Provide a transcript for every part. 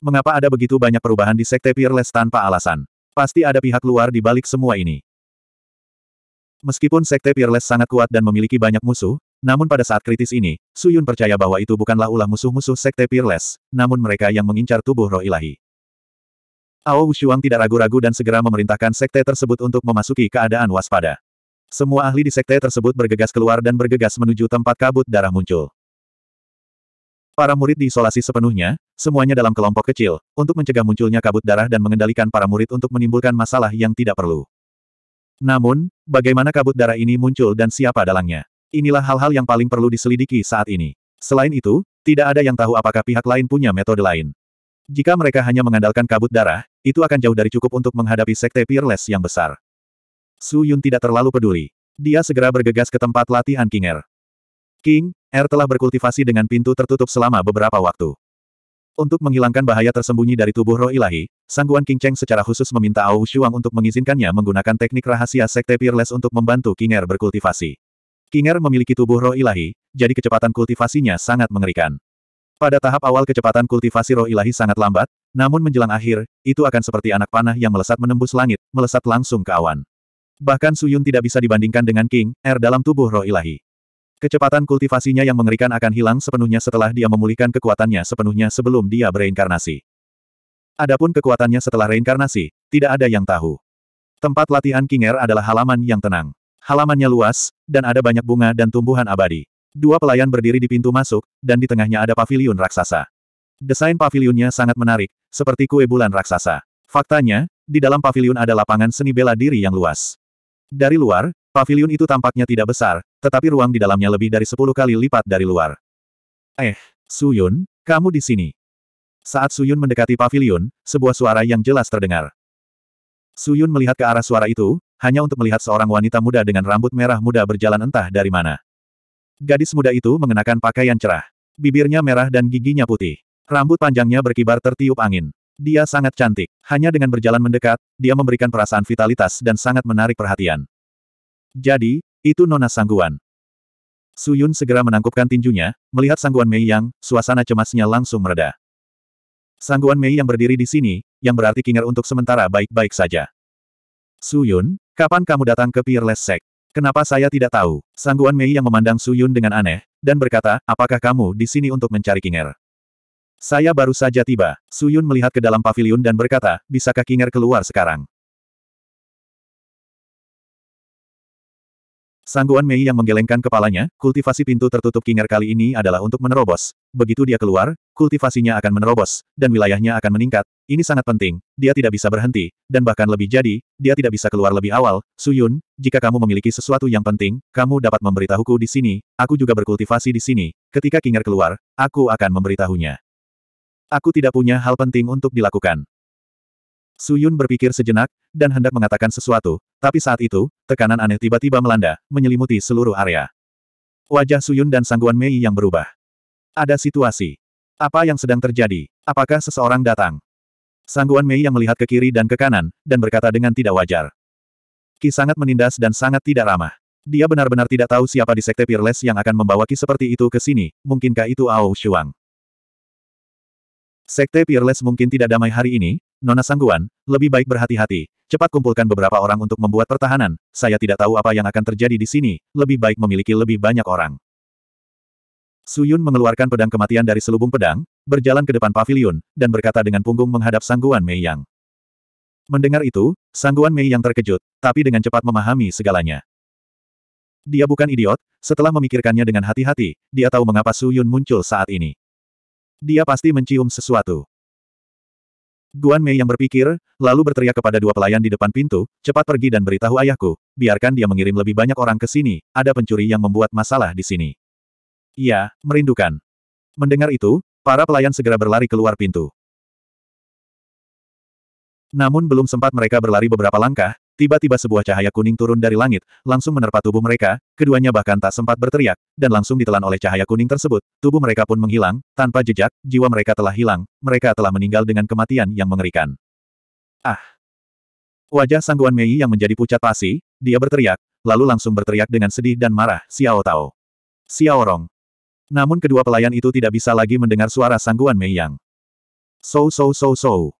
Mengapa ada begitu banyak perubahan di Sekte Peerless tanpa alasan? Pasti ada pihak luar di balik semua ini. Meskipun Sekte Peerless sangat kuat dan memiliki banyak musuh, namun pada saat kritis ini, Suyun percaya bahwa itu bukanlah ulah musuh-musuh Sekte Peerless, namun mereka yang mengincar tubuh roh ilahi. Ao Wushuang tidak ragu-ragu dan segera memerintahkan Sekte tersebut untuk memasuki keadaan waspada. Semua ahli di Sekte tersebut bergegas keluar dan bergegas menuju tempat kabut darah muncul. Para murid diisolasi sepenuhnya, semuanya dalam kelompok kecil, untuk mencegah munculnya kabut darah dan mengendalikan para murid untuk menimbulkan masalah yang tidak perlu. Namun, bagaimana kabut darah ini muncul dan siapa dalangnya? Inilah hal-hal yang paling perlu diselidiki saat ini. Selain itu, tidak ada yang tahu apakah pihak lain punya metode lain. Jika mereka hanya mengandalkan kabut darah, itu akan jauh dari cukup untuk menghadapi sekte Peerless yang besar. Su Yun tidak terlalu peduli. Dia segera bergegas ke tempat latihan Kinger. King, R telah berkultivasi dengan pintu tertutup selama beberapa waktu. Untuk menghilangkan bahaya tersembunyi dari tubuh roh ilahi, Sangguan King Cheng secara khusus meminta Ao Shuang untuk mengizinkannya menggunakan teknik rahasia Sekte Peerless untuk membantu King Kinger berkultivasi. King Kinger memiliki tubuh roh ilahi, jadi kecepatan kultivasinya sangat mengerikan. Pada tahap awal kecepatan kultivasi roh ilahi sangat lambat, namun menjelang akhir, itu akan seperti anak panah yang melesat menembus langit, melesat langsung ke awan. Bahkan Suyun tidak bisa dibandingkan dengan King, R er dalam tubuh roh ilahi. Kecepatan kultivasinya yang mengerikan akan hilang sepenuhnya setelah dia memulihkan kekuatannya sepenuhnya sebelum dia bereinkarnasi. Adapun kekuatannya setelah reinkarnasi, tidak ada yang tahu. Tempat latihan Kinger adalah halaman yang tenang. Halamannya luas, dan ada banyak bunga dan tumbuhan abadi. Dua pelayan berdiri di pintu masuk, dan di tengahnya ada paviliun raksasa. Desain paviliunnya sangat menarik, seperti kue bulan raksasa. Faktanya, di dalam paviliun ada lapangan seni bela diri yang luas. Dari luar, Pavilion itu tampaknya tidak besar, tetapi ruang di dalamnya lebih dari sepuluh kali lipat dari luar. Eh, Suyun, kamu di sini. Saat Suyun mendekati pavilion, sebuah suara yang jelas terdengar. Suyun melihat ke arah suara itu, hanya untuk melihat seorang wanita muda dengan rambut merah muda berjalan entah dari mana. Gadis muda itu mengenakan pakaian cerah. Bibirnya merah dan giginya putih. Rambut panjangnya berkibar tertiup angin. Dia sangat cantik. Hanya dengan berjalan mendekat, dia memberikan perasaan vitalitas dan sangat menarik perhatian. Jadi, itu Nona Sangguan. Suyun segera menangkupkan tinjunya, melihat Sangguan Mei Yang, suasana cemasnya langsung mereda. Sangguan Mei yang berdiri di sini, yang berarti Kinger untuk sementara baik-baik saja. Suyun, kapan kamu datang ke Peerless Sect? Kenapa saya tidak tahu? Sangguan Mei yang memandang Suyun dengan aneh, dan berkata, apakah kamu di sini untuk mencari Kinger? Saya baru saja tiba. Suyun melihat ke dalam pavilion dan berkata, bisakah Kinger keluar sekarang? Sangguan Mei yang menggelengkan kepalanya, kultivasi pintu tertutup kinger kali ini adalah untuk menerobos. Begitu dia keluar, kultivasinya akan menerobos, dan wilayahnya akan meningkat. Ini sangat penting, dia tidak bisa berhenti, dan bahkan lebih jadi, dia tidak bisa keluar lebih awal. Suyun, jika kamu memiliki sesuatu yang penting, kamu dapat memberitahuku di sini, aku juga berkultivasi di sini. Ketika kinger keluar, aku akan memberitahunya. Aku tidak punya hal penting untuk dilakukan. Su Yun berpikir sejenak, dan hendak mengatakan sesuatu, tapi saat itu, tekanan aneh tiba-tiba melanda, menyelimuti seluruh area. Wajah Su Yun dan sangguan Mei yang berubah. Ada situasi. Apa yang sedang terjadi? Apakah seseorang datang? Sangguan Mei yang melihat ke kiri dan ke kanan, dan berkata dengan tidak wajar. Ki sangat menindas dan sangat tidak ramah. Dia benar-benar tidak tahu siapa di Sekte Peerless yang akan membawa Ki seperti itu ke sini, mungkinkah itu Ao Shuang? Sekte Peerless mungkin tidak damai hari ini, Nona Sangguan, lebih baik berhati-hati. Cepat kumpulkan beberapa orang untuk membuat pertahanan, saya tidak tahu apa yang akan terjadi di sini, lebih baik memiliki lebih banyak orang. Suyun mengeluarkan pedang kematian dari selubung pedang, berjalan ke depan pavilion, dan berkata dengan punggung menghadap Sangguan Mei Yang. Mendengar itu, Sangguan Mei Yang terkejut, tapi dengan cepat memahami segalanya. Dia bukan idiot, setelah memikirkannya dengan hati-hati, dia tahu mengapa Suyun muncul saat ini. Dia pasti mencium sesuatu. Guan Mei yang berpikir, lalu berteriak kepada dua pelayan di depan pintu, cepat pergi dan beritahu ayahku, biarkan dia mengirim lebih banyak orang ke sini, ada pencuri yang membuat masalah di sini. Ya, merindukan. Mendengar itu, para pelayan segera berlari keluar pintu. Namun belum sempat mereka berlari beberapa langkah, Tiba-tiba sebuah cahaya kuning turun dari langit, langsung menerpa tubuh mereka, keduanya bahkan tak sempat berteriak, dan langsung ditelan oleh cahaya kuning tersebut, tubuh mereka pun menghilang, tanpa jejak, jiwa mereka telah hilang, mereka telah meninggal dengan kematian yang mengerikan. Ah! Wajah Sangguan Mei yang menjadi pucat pasi, dia berteriak, lalu langsung berteriak dengan sedih dan marah, Xiao Tao. Xiao Rong. Namun kedua pelayan itu tidak bisa lagi mendengar suara Sangguan Mei Yang. So so so so.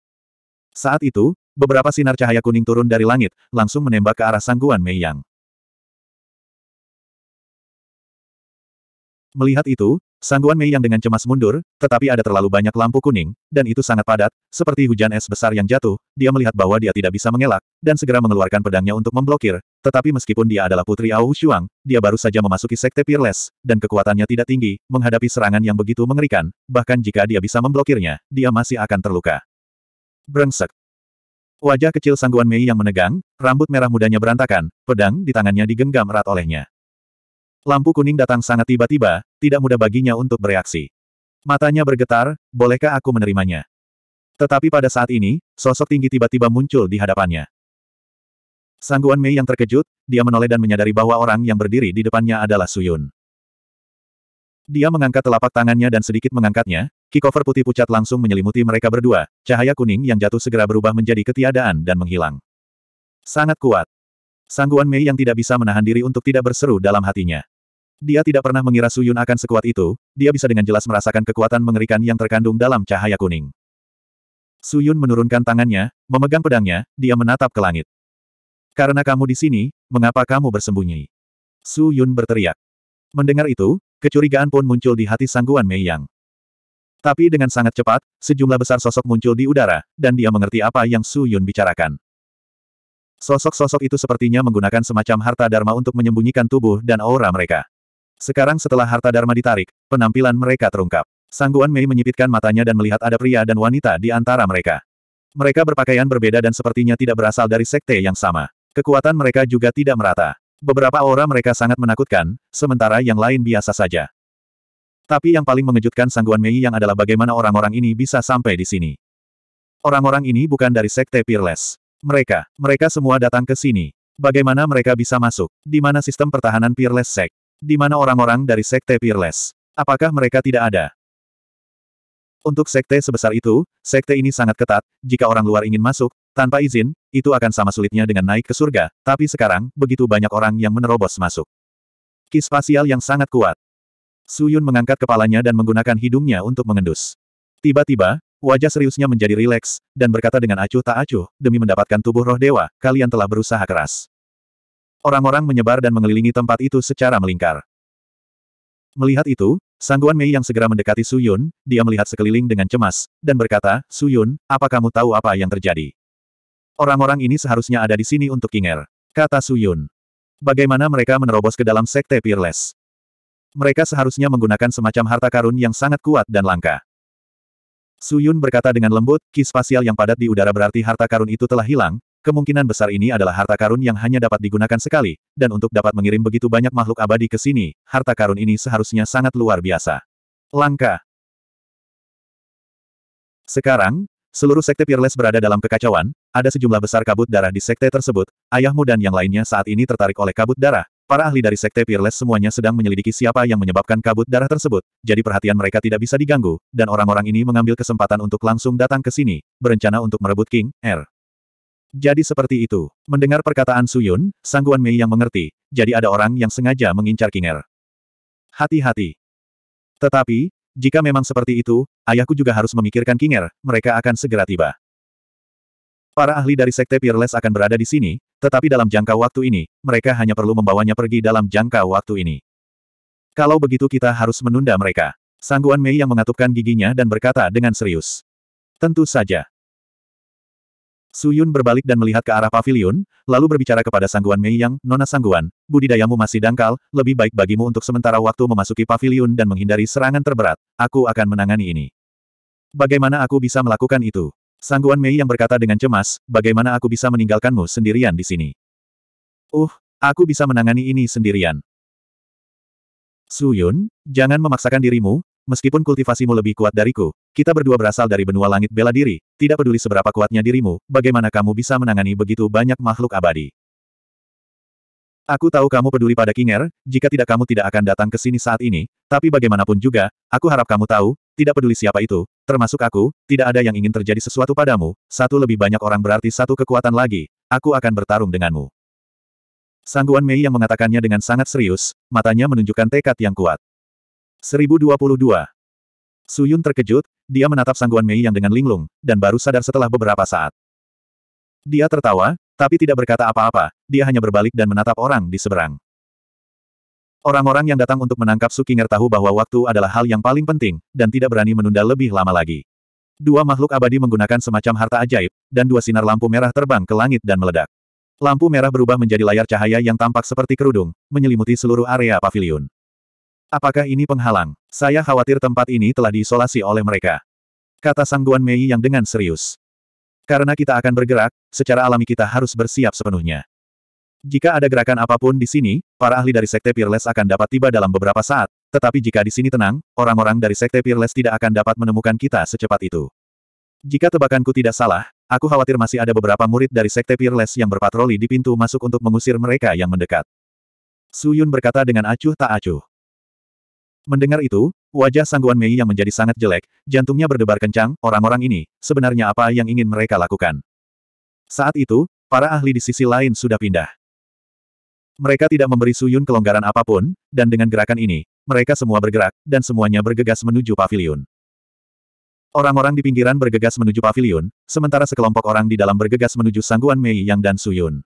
Saat itu, Beberapa sinar cahaya kuning turun dari langit, langsung menembak ke arah sangguan Mei Yang. Melihat itu, sangguan Mei Yang dengan cemas mundur, tetapi ada terlalu banyak lampu kuning, dan itu sangat padat, seperti hujan es besar yang jatuh, dia melihat bahwa dia tidak bisa mengelak, dan segera mengeluarkan pedangnya untuk memblokir, tetapi meskipun dia adalah putri Ao Shuang, dia baru saja memasuki sekte Peerless, dan kekuatannya tidak tinggi, menghadapi serangan yang begitu mengerikan, bahkan jika dia bisa memblokirnya, dia masih akan terluka. Brengsek. Wajah kecil Sangguan Mei yang menegang, rambut merah mudanya berantakan, pedang di tangannya digenggam erat olehnya. Lampu kuning datang sangat tiba-tiba, tidak mudah baginya untuk bereaksi. Matanya bergetar, bolehkah aku menerimanya? Tetapi pada saat ini, sosok tinggi tiba-tiba muncul di hadapannya. Sangguan Mei yang terkejut, dia menoleh dan menyadari bahwa orang yang berdiri di depannya adalah Suyun. Dia mengangkat telapak tangannya dan sedikit mengangkatnya, kikover putih pucat langsung menyelimuti mereka berdua, cahaya kuning yang jatuh segera berubah menjadi ketiadaan dan menghilang. Sangat kuat. Sangguan Mei yang tidak bisa menahan diri untuk tidak berseru dalam hatinya. Dia tidak pernah mengira Suyun akan sekuat itu, dia bisa dengan jelas merasakan kekuatan mengerikan yang terkandung dalam cahaya kuning. Suyun menurunkan tangannya, memegang pedangnya, dia menatap ke langit. Karena kamu di sini, mengapa kamu bersembunyi? Suyun berteriak. Mendengar itu, Kecurigaan pun muncul di hati sangguan Mei Yang. Tapi dengan sangat cepat, sejumlah besar sosok muncul di udara, dan dia mengerti apa yang Su Yun bicarakan. Sosok-sosok itu sepertinya menggunakan semacam harta dharma untuk menyembunyikan tubuh dan aura mereka. Sekarang setelah harta dharma ditarik, penampilan mereka terungkap. Sangguan Mei menyipitkan matanya dan melihat ada pria dan wanita di antara mereka. Mereka berpakaian berbeda dan sepertinya tidak berasal dari sekte yang sama. Kekuatan mereka juga tidak merata. Beberapa aura mereka sangat menakutkan, sementara yang lain biasa saja. Tapi yang paling mengejutkan Sangguan Mei yang adalah bagaimana orang-orang ini bisa sampai di sini. Orang-orang ini bukan dari Sekte Peerless. Mereka, mereka semua datang ke sini. Bagaimana mereka bisa masuk? Di mana sistem pertahanan Peerless Sek? Di mana orang-orang dari Sekte Peerless? Apakah mereka tidak ada? Untuk sekte sebesar itu, sekte ini sangat ketat, jika orang luar ingin masuk, tanpa izin, itu akan sama sulitnya dengan naik ke surga, tapi sekarang, begitu banyak orang yang menerobos masuk. Kis spasial yang sangat kuat. Su Yun mengangkat kepalanya dan menggunakan hidungnya untuk mengendus. Tiba-tiba, wajah seriusnya menjadi rileks, dan berkata dengan acuh tak acuh, demi mendapatkan tubuh roh dewa, kalian telah berusaha keras. Orang-orang menyebar dan mengelilingi tempat itu secara melingkar. Melihat itu, Sangguan Mei yang segera mendekati Su Yun, dia melihat sekeliling dengan cemas, dan berkata, Su Yun, apa kamu tahu apa yang terjadi? Orang-orang ini seharusnya ada di sini untuk Kinger. Kata Suyun. Bagaimana mereka menerobos ke dalam sekte Peerless? Mereka seharusnya menggunakan semacam harta karun yang sangat kuat dan langka. Suyun berkata dengan lembut, ki spasial yang padat di udara berarti harta karun itu telah hilang, kemungkinan besar ini adalah harta karun yang hanya dapat digunakan sekali, dan untuk dapat mengirim begitu banyak makhluk abadi ke sini, harta karun ini seharusnya sangat luar biasa. Langka, sekarang, Seluruh sekte Peerless berada dalam kekacauan, ada sejumlah besar kabut darah di sekte tersebut, ayahmu dan yang lainnya saat ini tertarik oleh kabut darah. Para ahli dari sekte Peerless semuanya sedang menyelidiki siapa yang menyebabkan kabut darah tersebut, jadi perhatian mereka tidak bisa diganggu, dan orang-orang ini mengambil kesempatan untuk langsung datang ke sini, berencana untuk merebut King R. Er. Jadi seperti itu. Mendengar perkataan Suyun, Sangguan Mei yang mengerti, jadi ada orang yang sengaja mengincar King R. Er. Hati-hati. Tetapi, jika memang seperti itu, ayahku juga harus memikirkan Kinger, mereka akan segera tiba. Para ahli dari Sekte Peerless akan berada di sini, tetapi dalam jangka waktu ini, mereka hanya perlu membawanya pergi dalam jangka waktu ini. Kalau begitu kita harus menunda mereka. Sangguan Mei yang mengatupkan giginya dan berkata dengan serius. Tentu saja. Su Yun berbalik dan melihat ke arah pavilion, lalu berbicara kepada Sangguan Mei yang, Nona Sangguan, budidayamu masih dangkal, lebih baik bagimu untuk sementara waktu memasuki pavilion dan menghindari serangan terberat. Aku akan menangani ini. Bagaimana aku bisa melakukan itu? Sangguan Mei yang berkata dengan cemas, bagaimana aku bisa meninggalkanmu sendirian di sini? Uh, aku bisa menangani ini sendirian. Su Yun, jangan memaksakan dirimu, meskipun kultivasimu lebih kuat dariku, kita berdua berasal dari benua langit bela diri, tidak peduli seberapa kuatnya dirimu, bagaimana kamu bisa menangani begitu banyak makhluk abadi. Aku tahu kamu peduli pada Kinger, jika tidak kamu tidak akan datang ke sini saat ini, tapi bagaimanapun juga, aku harap kamu tahu, tidak peduli siapa itu, termasuk aku, tidak ada yang ingin terjadi sesuatu padamu, satu lebih banyak orang berarti satu kekuatan lagi, aku akan bertarung denganmu. Sangguan Mei yang mengatakannya dengan sangat serius, matanya menunjukkan tekad yang kuat. 1022. Suyun terkejut, dia menatap sangguan Mei yang dengan linglung, dan baru sadar setelah beberapa saat. Dia tertawa, tapi tidak berkata apa-apa, dia hanya berbalik dan menatap orang di seberang. Orang-orang yang datang untuk menangkap Sukinger tahu bahwa waktu adalah hal yang paling penting, dan tidak berani menunda lebih lama lagi. Dua makhluk abadi menggunakan semacam harta ajaib, dan dua sinar lampu merah terbang ke langit dan meledak. Lampu merah berubah menjadi layar cahaya yang tampak seperti kerudung, menyelimuti seluruh area pavilion. Apakah ini penghalang? Saya khawatir tempat ini telah diisolasi oleh mereka. Kata Sangguan Mei yang dengan serius. Karena kita akan bergerak, secara alami kita harus bersiap sepenuhnya. Jika ada gerakan apapun di sini, para ahli dari Sekte Peerless akan dapat tiba dalam beberapa saat, tetapi jika di sini tenang, orang-orang dari Sekte Peerless tidak akan dapat menemukan kita secepat itu. Jika tebakanku tidak salah, aku khawatir masih ada beberapa murid dari Sekte Peerless yang berpatroli di pintu masuk untuk mengusir mereka yang mendekat. Suyun berkata dengan acuh tak acuh. Mendengar itu, wajah Sangguan Mei yang menjadi sangat jelek, jantungnya berdebar kencang, orang-orang ini, sebenarnya apa yang ingin mereka lakukan. Saat itu, para ahli di sisi lain sudah pindah. Mereka tidak memberi Suyun kelonggaran apapun, dan dengan gerakan ini, mereka semua bergerak, dan semuanya bergegas menuju pavilion. Orang-orang di pinggiran bergegas menuju pavilion, sementara sekelompok orang di dalam bergegas menuju Sangguan Mei Yang dan Suyun.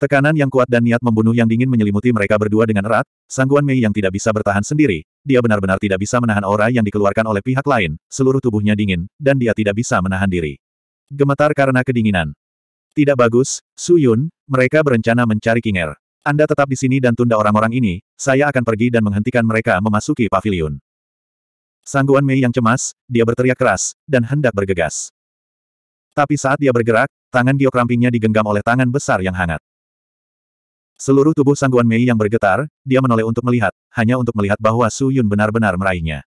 Tekanan yang kuat dan niat membunuh yang dingin menyelimuti mereka berdua dengan erat, sangguan Mei yang tidak bisa bertahan sendiri, dia benar-benar tidak bisa menahan aura yang dikeluarkan oleh pihak lain, seluruh tubuhnya dingin, dan dia tidak bisa menahan diri. Gemetar karena kedinginan. Tidak bagus, Su Yun, mereka berencana mencari King Air. Er. Anda tetap di sini dan tunda orang-orang ini, saya akan pergi dan menghentikan mereka memasuki pavilion. Sangguan Mei yang cemas, dia berteriak keras, dan hendak bergegas. Tapi saat dia bergerak, tangan giok rampingnya digenggam oleh tangan besar yang hangat. Seluruh tubuh Sangguan Mei yang bergetar, dia menoleh untuk melihat, hanya untuk melihat bahwa Su Yun benar-benar meraihnya.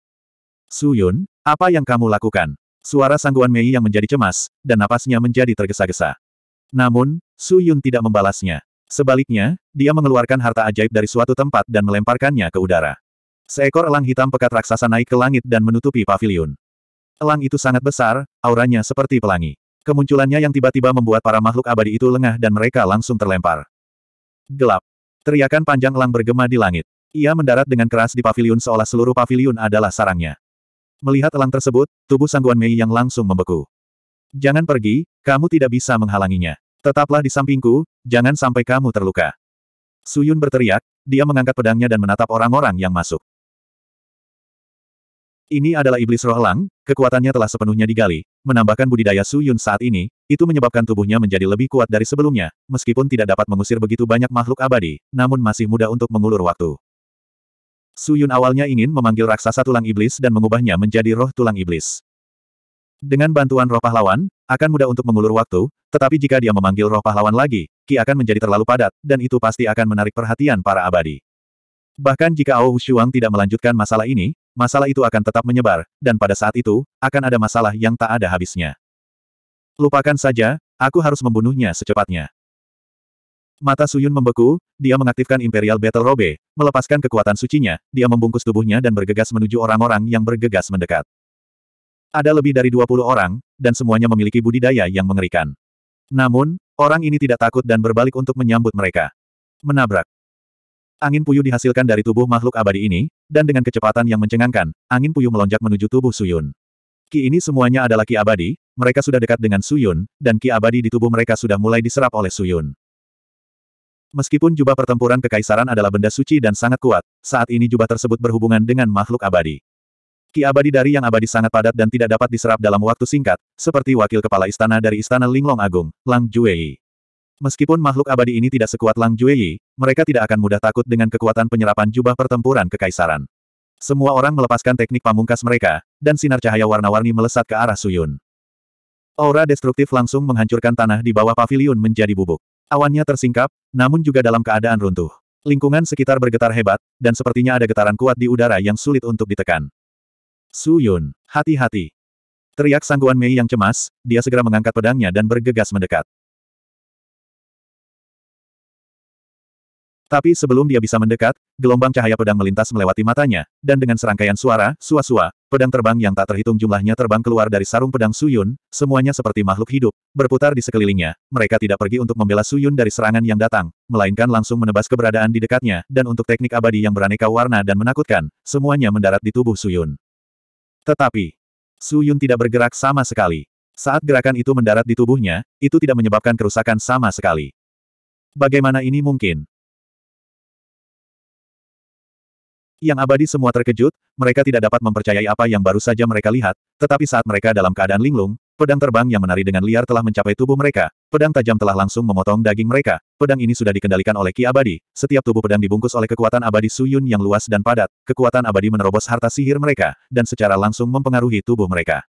Su Yun, apa yang kamu lakukan? Suara Sangguan Mei yang menjadi cemas, dan napasnya menjadi tergesa-gesa. Namun, Su Yun tidak membalasnya. Sebaliknya, dia mengeluarkan harta ajaib dari suatu tempat dan melemparkannya ke udara. Seekor elang hitam pekat raksasa naik ke langit dan menutupi pavilion. Elang itu sangat besar, auranya seperti pelangi. Kemunculannya yang tiba-tiba membuat para makhluk abadi itu lengah dan mereka langsung terlempar. Gelap. Teriakan panjang lang bergema di langit. Ia mendarat dengan keras di pavilion seolah seluruh pavilion adalah sarangnya. Melihat elang tersebut, tubuh Sangguan Mei yang langsung membeku. Jangan pergi, kamu tidak bisa menghalanginya. Tetaplah di sampingku, jangan sampai kamu terluka. Suyun berteriak, dia mengangkat pedangnya dan menatap orang-orang yang masuk. Ini adalah iblis roh lang, kekuatannya telah sepenuhnya digali. Menambahkan budidaya Su Yun saat ini, itu menyebabkan tubuhnya menjadi lebih kuat dari sebelumnya, meskipun tidak dapat mengusir begitu banyak makhluk abadi, namun masih mudah untuk mengulur waktu. Su Yun awalnya ingin memanggil raksasa tulang iblis dan mengubahnya menjadi roh tulang iblis. Dengan bantuan roh pahlawan, akan mudah untuk mengulur waktu, tetapi jika dia memanggil roh pahlawan lagi, Ki akan menjadi terlalu padat, dan itu pasti akan menarik perhatian para abadi. Bahkan jika Ao Shuang tidak melanjutkan masalah ini, masalah itu akan tetap menyebar, dan pada saat itu, akan ada masalah yang tak ada habisnya. Lupakan saja, aku harus membunuhnya secepatnya. Mata Suyun membeku, dia mengaktifkan Imperial Battle Robe, melepaskan kekuatan sucinya, dia membungkus tubuhnya dan bergegas menuju orang-orang yang bergegas mendekat. Ada lebih dari 20 orang, dan semuanya memiliki budidaya yang mengerikan. Namun, orang ini tidak takut dan berbalik untuk menyambut mereka. Menabrak. Angin puyuh dihasilkan dari tubuh makhluk abadi ini, dan dengan kecepatan yang mencengangkan, angin puyuh melonjak menuju tubuh Suyun. Ki ini semuanya adalah ki abadi, mereka sudah dekat dengan Suyun, dan ki abadi di tubuh mereka sudah mulai diserap oleh Suyun. Meskipun jubah pertempuran kekaisaran adalah benda suci dan sangat kuat, saat ini jubah tersebut berhubungan dengan makhluk abadi. Ki abadi dari yang abadi sangat padat dan tidak dapat diserap dalam waktu singkat, seperti wakil kepala istana dari istana Linglong Agung, Lang Juei. Meskipun makhluk abadi ini tidak sekuat Lang Jueyi, mereka tidak akan mudah takut dengan kekuatan penyerapan jubah pertempuran kekaisaran. Semua orang melepaskan teknik pamungkas mereka, dan sinar cahaya warna-warni melesat ke arah Suyun. Aura destruktif langsung menghancurkan tanah di bawah pavilion menjadi bubuk. Awannya tersingkap, namun juga dalam keadaan runtuh. Lingkungan sekitar bergetar hebat, dan sepertinya ada getaran kuat di udara yang sulit untuk ditekan. Suyun, hati-hati. Teriak sangguan Mei yang cemas, dia segera mengangkat pedangnya dan bergegas mendekat. Tapi sebelum dia bisa mendekat, gelombang cahaya pedang melintas melewati matanya, dan dengan serangkaian suara, sua-sua, pedang terbang yang tak terhitung jumlahnya terbang keluar dari sarung pedang Suyun, semuanya seperti makhluk hidup, berputar di sekelilingnya, mereka tidak pergi untuk membela Suyun dari serangan yang datang, melainkan langsung menebas keberadaan di dekatnya, dan untuk teknik abadi yang beraneka warna dan menakutkan, semuanya mendarat di tubuh Suyun. Tetapi, Suyun tidak bergerak sama sekali. Saat gerakan itu mendarat di tubuhnya, itu tidak menyebabkan kerusakan sama sekali. Bagaimana ini mungkin? Yang abadi semua terkejut, mereka tidak dapat mempercayai apa yang baru saja mereka lihat, tetapi saat mereka dalam keadaan linglung, pedang terbang yang menari dengan liar telah mencapai tubuh mereka, pedang tajam telah langsung memotong daging mereka, pedang ini sudah dikendalikan oleh Ki Abadi, setiap tubuh pedang dibungkus oleh kekuatan abadi Suyun yang luas dan padat, kekuatan abadi menerobos harta sihir mereka, dan secara langsung mempengaruhi tubuh mereka.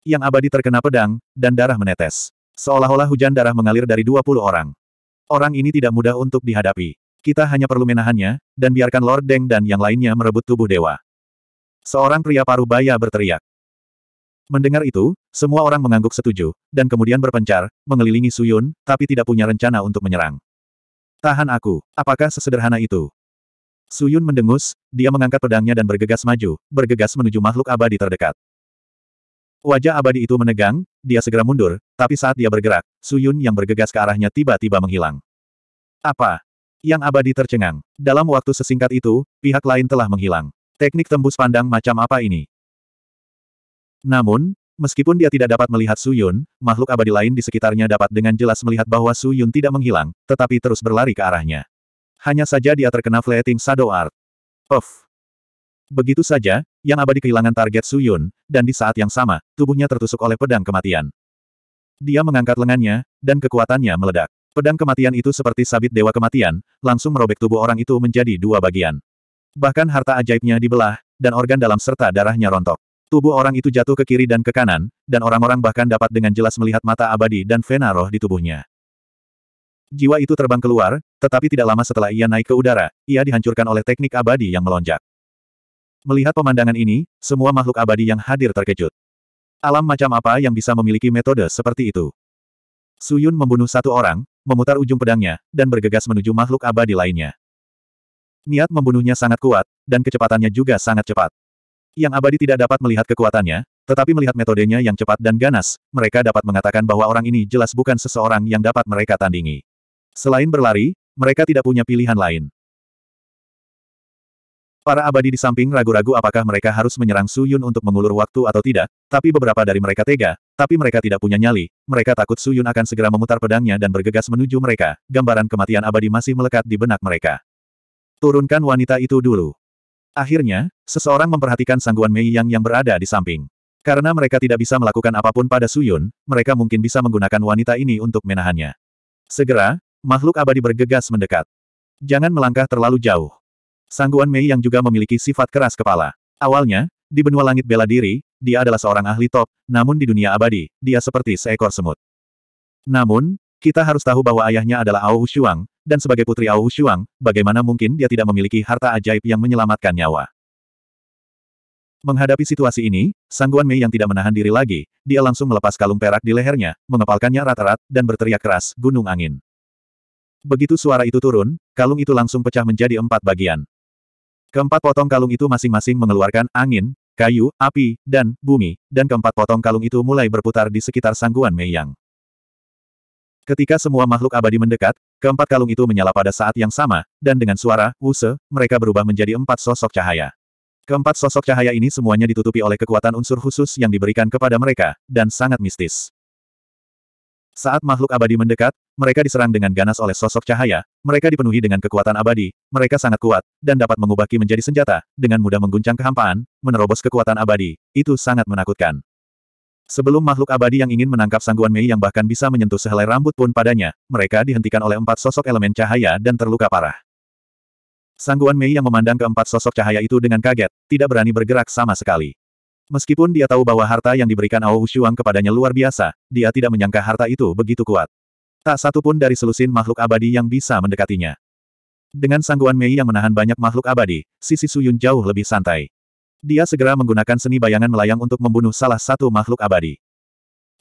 Yang abadi terkena pedang, dan darah menetes. Seolah-olah hujan darah mengalir dari 20 orang. Orang ini tidak mudah untuk dihadapi. Kita hanya perlu menahannya, dan biarkan Lord Deng dan yang lainnya merebut tubuh dewa. Seorang pria paruh baya berteriak. Mendengar itu, semua orang mengangguk setuju, dan kemudian berpencar, mengelilingi Suyun, tapi tidak punya rencana untuk menyerang. Tahan aku, apakah sesederhana itu? Suyun mendengus, dia mengangkat pedangnya dan bergegas maju, bergegas menuju makhluk abadi terdekat. Wajah abadi itu menegang, dia segera mundur, tapi saat dia bergerak, Suyun yang bergegas ke arahnya tiba-tiba menghilang. Apa? yang abadi tercengang. Dalam waktu sesingkat itu, pihak lain telah menghilang. Teknik tembus pandang macam apa ini? Namun, meskipun dia tidak dapat melihat Su Yun, makhluk abadi lain di sekitarnya dapat dengan jelas melihat bahwa Su Yun tidak menghilang, tetapi terus berlari ke arahnya. Hanya saja dia terkena fleeting shadow art. Puff. Begitu saja, yang abadi kehilangan target Su Yun, dan di saat yang sama, tubuhnya tertusuk oleh pedang kematian. Dia mengangkat lengannya, dan kekuatannya meledak. Pedang kematian itu seperti sabit dewa kematian, langsung merobek tubuh orang itu menjadi dua bagian. Bahkan harta ajaibnya dibelah, dan organ dalam serta darahnya rontok. Tubuh orang itu jatuh ke kiri dan ke kanan, dan orang-orang bahkan dapat dengan jelas melihat mata abadi dan vena roh di tubuhnya. Jiwa itu terbang keluar, tetapi tidak lama setelah ia naik ke udara, ia dihancurkan oleh teknik abadi yang melonjak. Melihat pemandangan ini, semua makhluk abadi yang hadir terkejut. Alam macam apa yang bisa memiliki metode seperti itu? Suyun membunuh satu orang, memutar ujung pedangnya, dan bergegas menuju makhluk abadi lainnya. Niat membunuhnya sangat kuat, dan kecepatannya juga sangat cepat. Yang abadi tidak dapat melihat kekuatannya, tetapi melihat metodenya yang cepat dan ganas, mereka dapat mengatakan bahwa orang ini jelas bukan seseorang yang dapat mereka tandingi. Selain berlari, mereka tidak punya pilihan lain. Para abadi di samping ragu-ragu apakah mereka harus menyerang Su Yun untuk mengulur waktu atau tidak, tapi beberapa dari mereka tega, tapi mereka tidak punya nyali, mereka takut Su Yun akan segera memutar pedangnya dan bergegas menuju mereka, gambaran kematian abadi masih melekat di benak mereka. Turunkan wanita itu dulu. Akhirnya, seseorang memperhatikan sangguan Mei Yang yang berada di samping. Karena mereka tidak bisa melakukan apapun pada Su Yun, mereka mungkin bisa menggunakan wanita ini untuk menahannya. Segera, makhluk abadi bergegas mendekat. Jangan melangkah terlalu jauh. Sangguan Mei yang juga memiliki sifat keras kepala. Awalnya, di benua langit bela diri, dia adalah seorang ahli top, namun di dunia abadi, dia seperti seekor semut. Namun, kita harus tahu bahwa ayahnya adalah Ao Shuang, dan sebagai putri Ao Shuang, bagaimana mungkin dia tidak memiliki harta ajaib yang menyelamatkan nyawa. Menghadapi situasi ini, Sangguan Mei yang tidak menahan diri lagi, dia langsung melepas kalung perak di lehernya, mengepalkannya rata rat dan berteriak keras, gunung angin. Begitu suara itu turun, kalung itu langsung pecah menjadi empat bagian. Keempat potong kalung itu masing-masing mengeluarkan angin, kayu, api, dan bumi, dan keempat potong kalung itu mulai berputar di sekitar sangguan Mei Yang. Ketika semua makhluk abadi mendekat, keempat kalung itu menyala pada saat yang sama, dan dengan suara, wuse, mereka berubah menjadi empat sosok cahaya. Keempat sosok cahaya ini semuanya ditutupi oleh kekuatan unsur khusus yang diberikan kepada mereka, dan sangat mistis. Saat makhluk abadi mendekat, mereka diserang dengan ganas oleh sosok cahaya, mereka dipenuhi dengan kekuatan abadi, mereka sangat kuat, dan dapat mengubah ki menjadi senjata, dengan mudah mengguncang kehampaan, menerobos kekuatan abadi, itu sangat menakutkan. Sebelum makhluk abadi yang ingin menangkap sangguan Mei yang bahkan bisa menyentuh sehelai rambut pun padanya, mereka dihentikan oleh empat sosok elemen cahaya dan terluka parah. Sangguan Mei yang memandang keempat sosok cahaya itu dengan kaget, tidak berani bergerak sama sekali. Meskipun dia tahu bahwa harta yang diberikan Ao Shuang kepadanya luar biasa, dia tidak menyangka harta itu begitu kuat. Tak satu pun dari selusin makhluk abadi yang bisa mendekatinya. Dengan sangguan Mei yang menahan banyak makhluk abadi, sisi Suyun jauh lebih santai. Dia segera menggunakan seni bayangan melayang untuk membunuh salah satu makhluk abadi.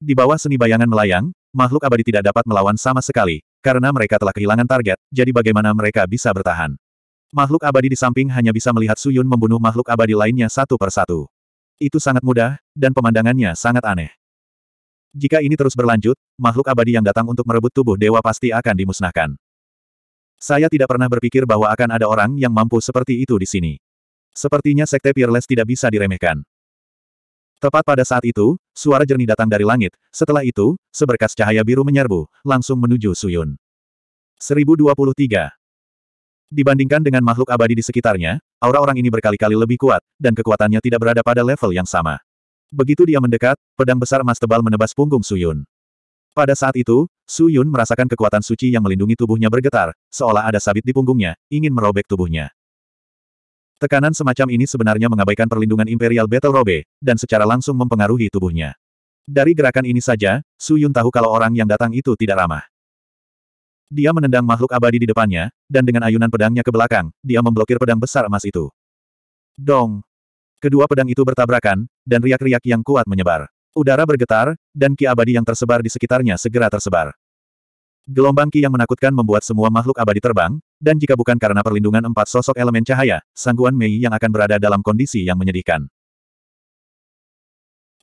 Di bawah seni bayangan melayang, makhluk abadi tidak dapat melawan sama sekali, karena mereka telah kehilangan target, jadi bagaimana mereka bisa bertahan. Makhluk abadi di samping hanya bisa melihat Suyun membunuh makhluk abadi lainnya satu persatu. Itu sangat mudah, dan pemandangannya sangat aneh. Jika ini terus berlanjut, makhluk abadi yang datang untuk merebut tubuh dewa pasti akan dimusnahkan. Saya tidak pernah berpikir bahwa akan ada orang yang mampu seperti itu di sini. Sepertinya Sekte Peerless tidak bisa diremehkan. Tepat pada saat itu, suara jernih datang dari langit, setelah itu, seberkas cahaya biru menyerbu, langsung menuju Suyun. 1023 Dibandingkan dengan makhluk abadi di sekitarnya, aura orang ini berkali-kali lebih kuat, dan kekuatannya tidak berada pada level yang sama. Begitu dia mendekat, pedang besar emas tebal menebas punggung Su Yun. Pada saat itu, Su Yun merasakan kekuatan suci yang melindungi tubuhnya bergetar, seolah ada sabit di punggungnya, ingin merobek tubuhnya. Tekanan semacam ini sebenarnya mengabaikan perlindungan Imperial Battle Robe, dan secara langsung mempengaruhi tubuhnya. Dari gerakan ini saja, Su Yun tahu kalau orang yang datang itu tidak ramah. Dia menendang makhluk abadi di depannya, dan dengan ayunan pedangnya ke belakang, dia memblokir pedang besar emas itu. Dong! Kedua pedang itu bertabrakan, dan riak-riak yang kuat menyebar. Udara bergetar, dan ki abadi yang tersebar di sekitarnya segera tersebar. Gelombang ki yang menakutkan membuat semua makhluk abadi terbang, dan jika bukan karena perlindungan empat sosok elemen cahaya, sangguan Mei yang akan berada dalam kondisi yang menyedihkan.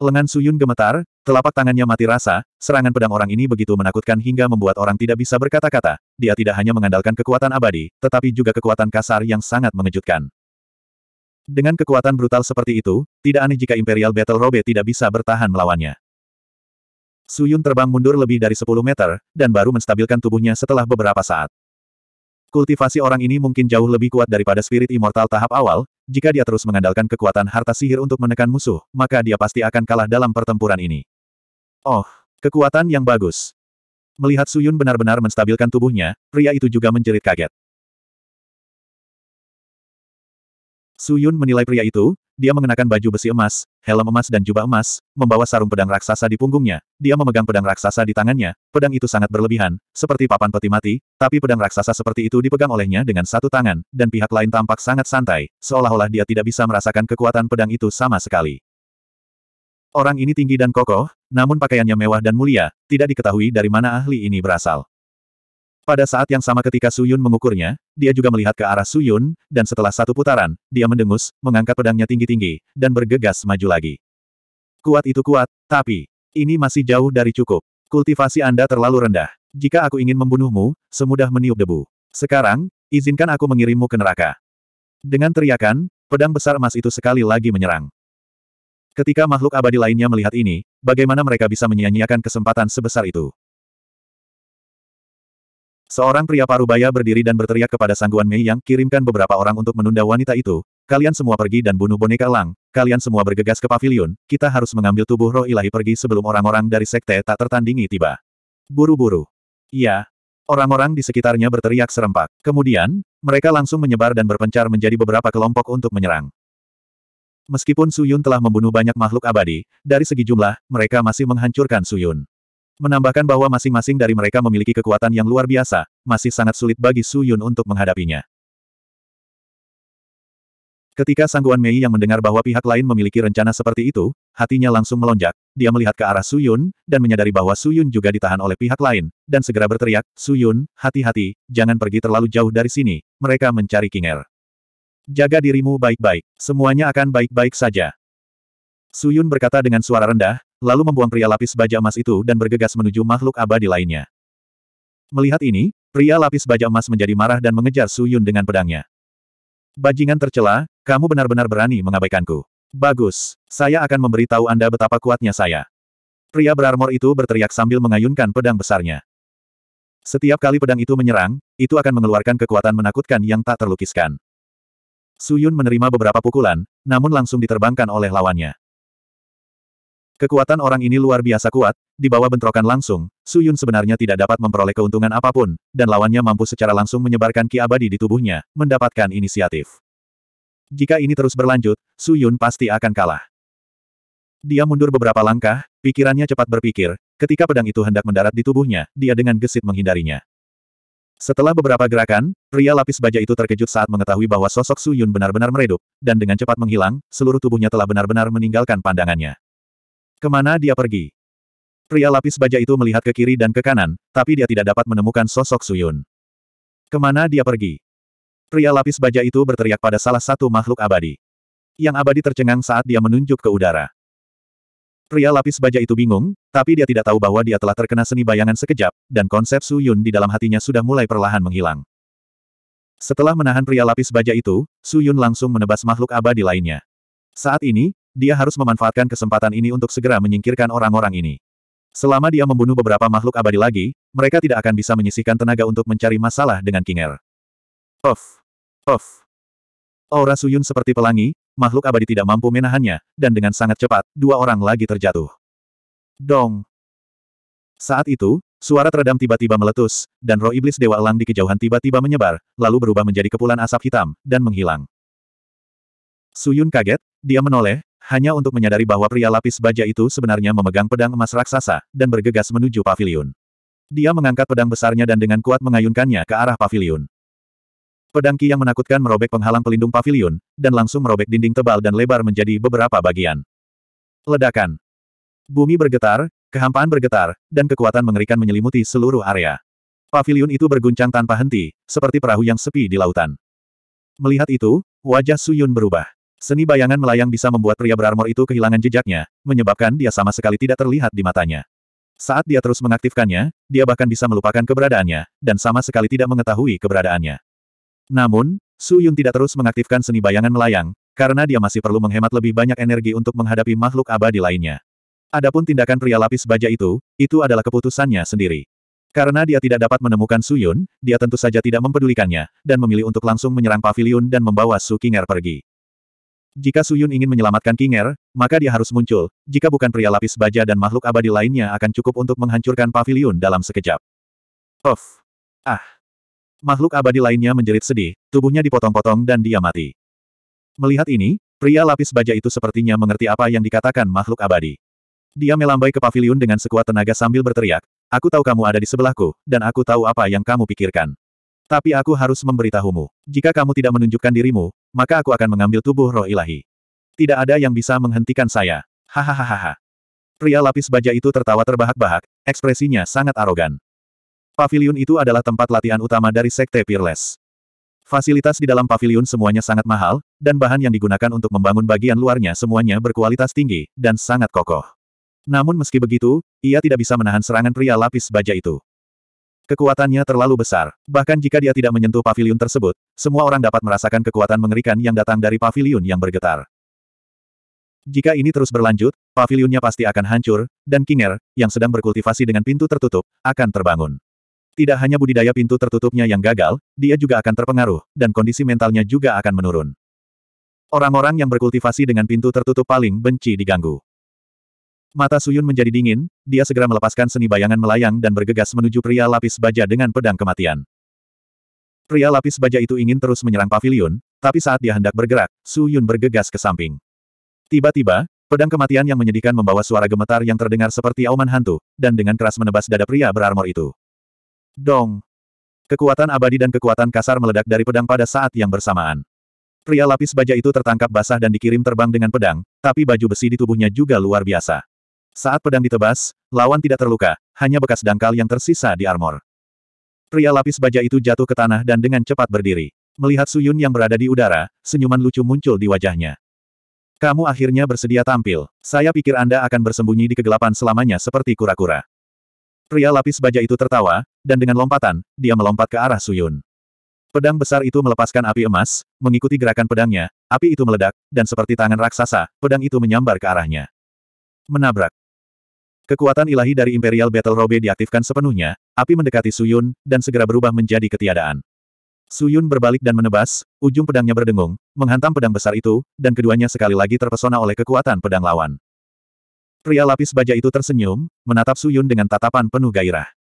Lengan Suyun gemetar, telapak tangannya mati rasa, serangan pedang orang ini begitu menakutkan hingga membuat orang tidak bisa berkata-kata. Dia tidak hanya mengandalkan kekuatan abadi, tetapi juga kekuatan kasar yang sangat mengejutkan. Dengan kekuatan brutal seperti itu, tidak aneh jika Imperial Battle Robe tidak bisa bertahan melawannya. Suyun terbang mundur lebih dari 10 meter, dan baru menstabilkan tubuhnya setelah beberapa saat. Kultivasi orang ini mungkin jauh lebih kuat daripada spirit immortal tahap awal, jika dia terus mengandalkan kekuatan harta sihir untuk menekan musuh, maka dia pasti akan kalah dalam pertempuran ini. Oh, kekuatan yang bagus. Melihat Suyun benar-benar menstabilkan tubuhnya, pria itu juga menjerit kaget. Su Yun menilai pria itu, dia mengenakan baju besi emas, helm emas dan jubah emas, membawa sarung pedang raksasa di punggungnya, dia memegang pedang raksasa di tangannya, pedang itu sangat berlebihan, seperti papan peti mati, tapi pedang raksasa seperti itu dipegang olehnya dengan satu tangan, dan pihak lain tampak sangat santai, seolah-olah dia tidak bisa merasakan kekuatan pedang itu sama sekali. Orang ini tinggi dan kokoh, namun pakaiannya mewah dan mulia, tidak diketahui dari mana ahli ini berasal. Pada saat yang sama ketika Suyun mengukurnya, dia juga melihat ke arah Suyun, dan setelah satu putaran, dia mendengus, mengangkat pedangnya tinggi-tinggi, dan bergegas maju lagi. Kuat itu kuat, tapi, ini masih jauh dari cukup. Kultivasi Anda terlalu rendah. Jika aku ingin membunuhmu, semudah meniup debu. Sekarang, izinkan aku mengirimmu ke neraka. Dengan teriakan, pedang besar emas itu sekali lagi menyerang. Ketika makhluk abadi lainnya melihat ini, bagaimana mereka bisa menyia-nyiakan kesempatan sebesar itu? Seorang pria parubaya berdiri dan berteriak kepada Sangguan Mei yang kirimkan beberapa orang untuk menunda wanita itu, kalian semua pergi dan bunuh boneka Lang, kalian semua bergegas ke pavilion, kita harus mengambil tubuh roh ilahi pergi sebelum orang-orang dari sekte tak tertandingi tiba. Buru-buru. Iya. Orang-orang di sekitarnya berteriak serempak. Kemudian, mereka langsung menyebar dan berpencar menjadi beberapa kelompok untuk menyerang. Meskipun Suyun telah membunuh banyak makhluk abadi, dari segi jumlah, mereka masih menghancurkan Suyun menambahkan bahwa masing-masing dari mereka memiliki kekuatan yang luar biasa, masih sangat sulit bagi Su Yun untuk menghadapinya. Ketika Sangguan Mei yang mendengar bahwa pihak lain memiliki rencana seperti itu, hatinya langsung melonjak. Dia melihat ke arah Su Yun, dan menyadari bahwa Su Yun juga ditahan oleh pihak lain, dan segera berteriak, Su Yun, hati-hati, jangan pergi terlalu jauh dari sini, mereka mencari King Air. Jaga dirimu baik-baik, semuanya akan baik-baik saja. Su Yun berkata dengan suara rendah, lalu membuang pria lapis baja emas itu dan bergegas menuju makhluk abadi lainnya. Melihat ini, pria lapis baja emas menjadi marah dan mengejar Su Yun dengan pedangnya. Bajingan tercela, kamu benar-benar berani mengabaikanku. Bagus, saya akan memberitahu Anda betapa kuatnya saya. Pria berarmor itu berteriak sambil mengayunkan pedang besarnya. Setiap kali pedang itu menyerang, itu akan mengeluarkan kekuatan menakutkan yang tak terlukiskan. Suyun menerima beberapa pukulan, namun langsung diterbangkan oleh lawannya. Kekuatan orang ini luar biasa kuat, di bawah bentrokan langsung, Su Yun sebenarnya tidak dapat memperoleh keuntungan apapun, dan lawannya mampu secara langsung menyebarkan ki abadi di tubuhnya, mendapatkan inisiatif. Jika ini terus berlanjut, Su Yun pasti akan kalah. Dia mundur beberapa langkah, pikirannya cepat berpikir, ketika pedang itu hendak mendarat di tubuhnya, dia dengan gesit menghindarinya. Setelah beberapa gerakan, pria lapis baja itu terkejut saat mengetahui bahwa sosok Su Yun benar-benar meredup, dan dengan cepat menghilang, seluruh tubuhnya telah benar-benar meninggalkan pandangannya. Kemana dia pergi? Pria lapis baja itu melihat ke kiri dan ke kanan, tapi dia tidak dapat menemukan sosok Suyun. Kemana dia pergi? Pria lapis baja itu berteriak pada salah satu makhluk abadi. Yang abadi tercengang saat dia menunjuk ke udara. Pria lapis baja itu bingung, tapi dia tidak tahu bahwa dia telah terkena seni bayangan sekejap, dan konsep Suyun di dalam hatinya sudah mulai perlahan menghilang. Setelah menahan pria lapis baja itu, Suyun langsung menebas makhluk abadi lainnya. Saat ini, dia harus memanfaatkan kesempatan ini untuk segera menyingkirkan orang-orang ini. Selama dia membunuh beberapa makhluk abadi lagi, mereka tidak akan bisa menyisihkan tenaga untuk mencari masalah dengan Kinger. Off. Off. Aura Suyun seperti pelangi, makhluk abadi tidak mampu menahannya, dan dengan sangat cepat, dua orang lagi terjatuh. Dong. Saat itu, suara teredam tiba-tiba meletus, dan roh iblis Dewa Elang di kejauhan tiba-tiba menyebar, lalu berubah menjadi kepulan asap hitam, dan menghilang. Suyun kaget, dia menoleh, hanya untuk menyadari bahwa pria lapis baja itu sebenarnya memegang pedang emas raksasa, dan bergegas menuju pavilion. Dia mengangkat pedang besarnya dan dengan kuat mengayunkannya ke arah pavilion. Pedang Ki yang menakutkan merobek penghalang pelindung pavilion, dan langsung merobek dinding tebal dan lebar menjadi beberapa bagian. Ledakan. Bumi bergetar, kehampaan bergetar, dan kekuatan mengerikan menyelimuti seluruh area. Pavilion itu berguncang tanpa henti, seperti perahu yang sepi di lautan. Melihat itu, wajah Suyun berubah. Seni bayangan melayang bisa membuat pria berarmor itu kehilangan jejaknya, menyebabkan dia sama sekali tidak terlihat di matanya. Saat dia terus mengaktifkannya, dia bahkan bisa melupakan keberadaannya, dan sama sekali tidak mengetahui keberadaannya. Namun, Su Yun tidak terus mengaktifkan seni bayangan melayang, karena dia masih perlu menghemat lebih banyak energi untuk menghadapi makhluk abadi lainnya. Adapun tindakan pria lapis baja itu, itu adalah keputusannya sendiri. Karena dia tidak dapat menemukan Su Yun, dia tentu saja tidak mempedulikannya, dan memilih untuk langsung menyerang pavilion dan membawa Su Kinger pergi. Jika Suyun ingin menyelamatkan Kinger, maka dia harus muncul, jika bukan pria lapis baja dan makhluk abadi lainnya akan cukup untuk menghancurkan pavilion dalam sekejap. Of! Ah! Makhluk abadi lainnya menjerit sedih, tubuhnya dipotong-potong dan dia mati. Melihat ini, pria lapis baja itu sepertinya mengerti apa yang dikatakan makhluk abadi. Dia melambai ke pavilion dengan sekuat tenaga sambil berteriak, Aku tahu kamu ada di sebelahku, dan aku tahu apa yang kamu pikirkan. Tapi aku harus memberitahumu. Jika kamu tidak menunjukkan dirimu, maka aku akan mengambil tubuh roh ilahi. Tidak ada yang bisa menghentikan saya. Hahaha. Pria lapis baja itu tertawa terbahak-bahak, ekspresinya sangat arogan. Pavilion itu adalah tempat latihan utama dari Sekte Peerless. Fasilitas di dalam pavilion semuanya sangat mahal, dan bahan yang digunakan untuk membangun bagian luarnya semuanya berkualitas tinggi, dan sangat kokoh. Namun meski begitu, ia tidak bisa menahan serangan pria lapis baja itu. Kekuatannya terlalu besar. Bahkan jika dia tidak menyentuh pavilion tersebut, semua orang dapat merasakan kekuatan mengerikan yang datang dari pavilion yang bergetar. Jika ini terus berlanjut, pavilionnya pasti akan hancur, dan Kinger, yang sedang berkultivasi dengan pintu tertutup, akan terbangun. Tidak hanya budidaya pintu tertutupnya yang gagal, dia juga akan terpengaruh, dan kondisi mentalnya juga akan menurun. Orang-orang yang berkultivasi dengan pintu tertutup paling benci diganggu. Mata Suyun menjadi dingin, dia segera melepaskan seni bayangan melayang dan bergegas menuju pria lapis baja dengan pedang kematian. Pria lapis baja itu ingin terus menyerang pavilion, tapi saat dia hendak bergerak, Suyun bergegas ke samping. Tiba-tiba, pedang kematian yang menyedihkan membawa suara gemetar yang terdengar seperti auman hantu, dan dengan keras menebas dada pria berarmor itu. Dong! Kekuatan abadi dan kekuatan kasar meledak dari pedang pada saat yang bersamaan. Pria lapis baja itu tertangkap basah dan dikirim terbang dengan pedang, tapi baju besi di tubuhnya juga luar biasa. Saat pedang ditebas, lawan tidak terluka, hanya bekas dangkal yang tersisa di armor. Pria lapis baja itu jatuh ke tanah dan dengan cepat berdiri. Melihat Suyun yang berada di udara, senyuman lucu muncul di wajahnya. Kamu akhirnya bersedia tampil. Saya pikir Anda akan bersembunyi di kegelapan selamanya seperti kura-kura. Pria lapis baja itu tertawa, dan dengan lompatan, dia melompat ke arah Suyun. Pedang besar itu melepaskan api emas, mengikuti gerakan pedangnya, api itu meledak, dan seperti tangan raksasa, pedang itu menyambar ke arahnya. Menabrak. Kekuatan ilahi dari Imperial Battle Robe diaktifkan sepenuhnya, api mendekati Suyun, dan segera berubah menjadi ketiadaan. Suyun berbalik dan menebas, ujung pedangnya berdengung, menghantam pedang besar itu, dan keduanya sekali lagi terpesona oleh kekuatan pedang lawan. Pria lapis baja itu tersenyum, menatap Suyun dengan tatapan penuh gairah.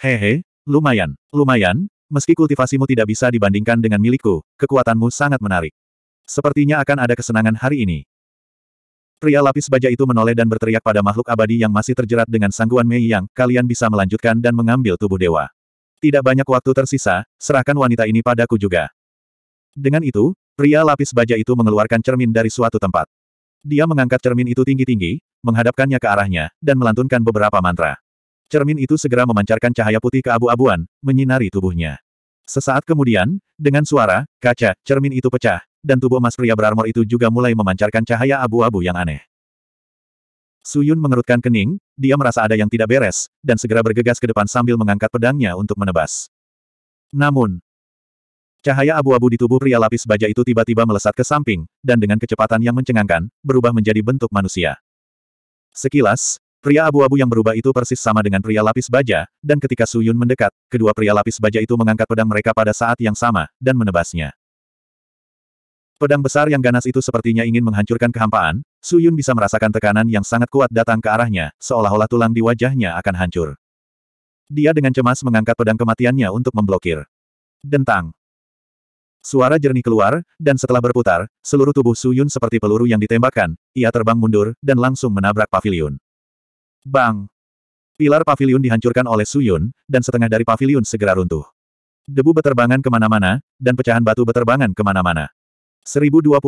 Hehe, lumayan, lumayan, meski kultivasimu tidak bisa dibandingkan dengan milikku, kekuatanmu sangat menarik. Sepertinya akan ada kesenangan hari ini. Pria lapis baja itu menoleh dan berteriak pada makhluk abadi yang masih terjerat dengan sangguan Mei Yang, kalian bisa melanjutkan dan mengambil tubuh dewa. Tidak banyak waktu tersisa, serahkan wanita ini padaku juga. Dengan itu, pria lapis baja itu mengeluarkan cermin dari suatu tempat. Dia mengangkat cermin itu tinggi-tinggi, menghadapkannya ke arahnya, dan melantunkan beberapa mantra. Cermin itu segera memancarkan cahaya putih ke abu abuan menyinari tubuhnya. Sesaat kemudian, dengan suara, kaca, cermin itu pecah, dan tubuh emas pria berarmor itu juga mulai memancarkan cahaya abu-abu yang aneh. Suyun mengerutkan kening, dia merasa ada yang tidak beres, dan segera bergegas ke depan sambil mengangkat pedangnya untuk menebas. Namun, cahaya abu-abu di tubuh pria lapis baja itu tiba-tiba melesat ke samping, dan dengan kecepatan yang mencengangkan, berubah menjadi bentuk manusia. Sekilas, Pria abu-abu yang berubah itu persis sama dengan pria lapis baja, dan ketika Suyun mendekat, kedua pria lapis baja itu mengangkat pedang mereka pada saat yang sama, dan menebasnya. Pedang besar yang ganas itu sepertinya ingin menghancurkan kehampaan, Su Yun bisa merasakan tekanan yang sangat kuat datang ke arahnya, seolah-olah tulang di wajahnya akan hancur. Dia dengan cemas mengangkat pedang kematiannya untuk memblokir. Dentang. Suara jernih keluar, dan setelah berputar, seluruh tubuh Su Yun seperti peluru yang ditembakkan, ia terbang mundur, dan langsung menabrak pavilion. Bang! Pilar pavilion dihancurkan oleh Su Yun, dan setengah dari pavilion segera runtuh. Debu beterbangan kemana-mana, dan pecahan batu beterbangan kemana-mana. 1024.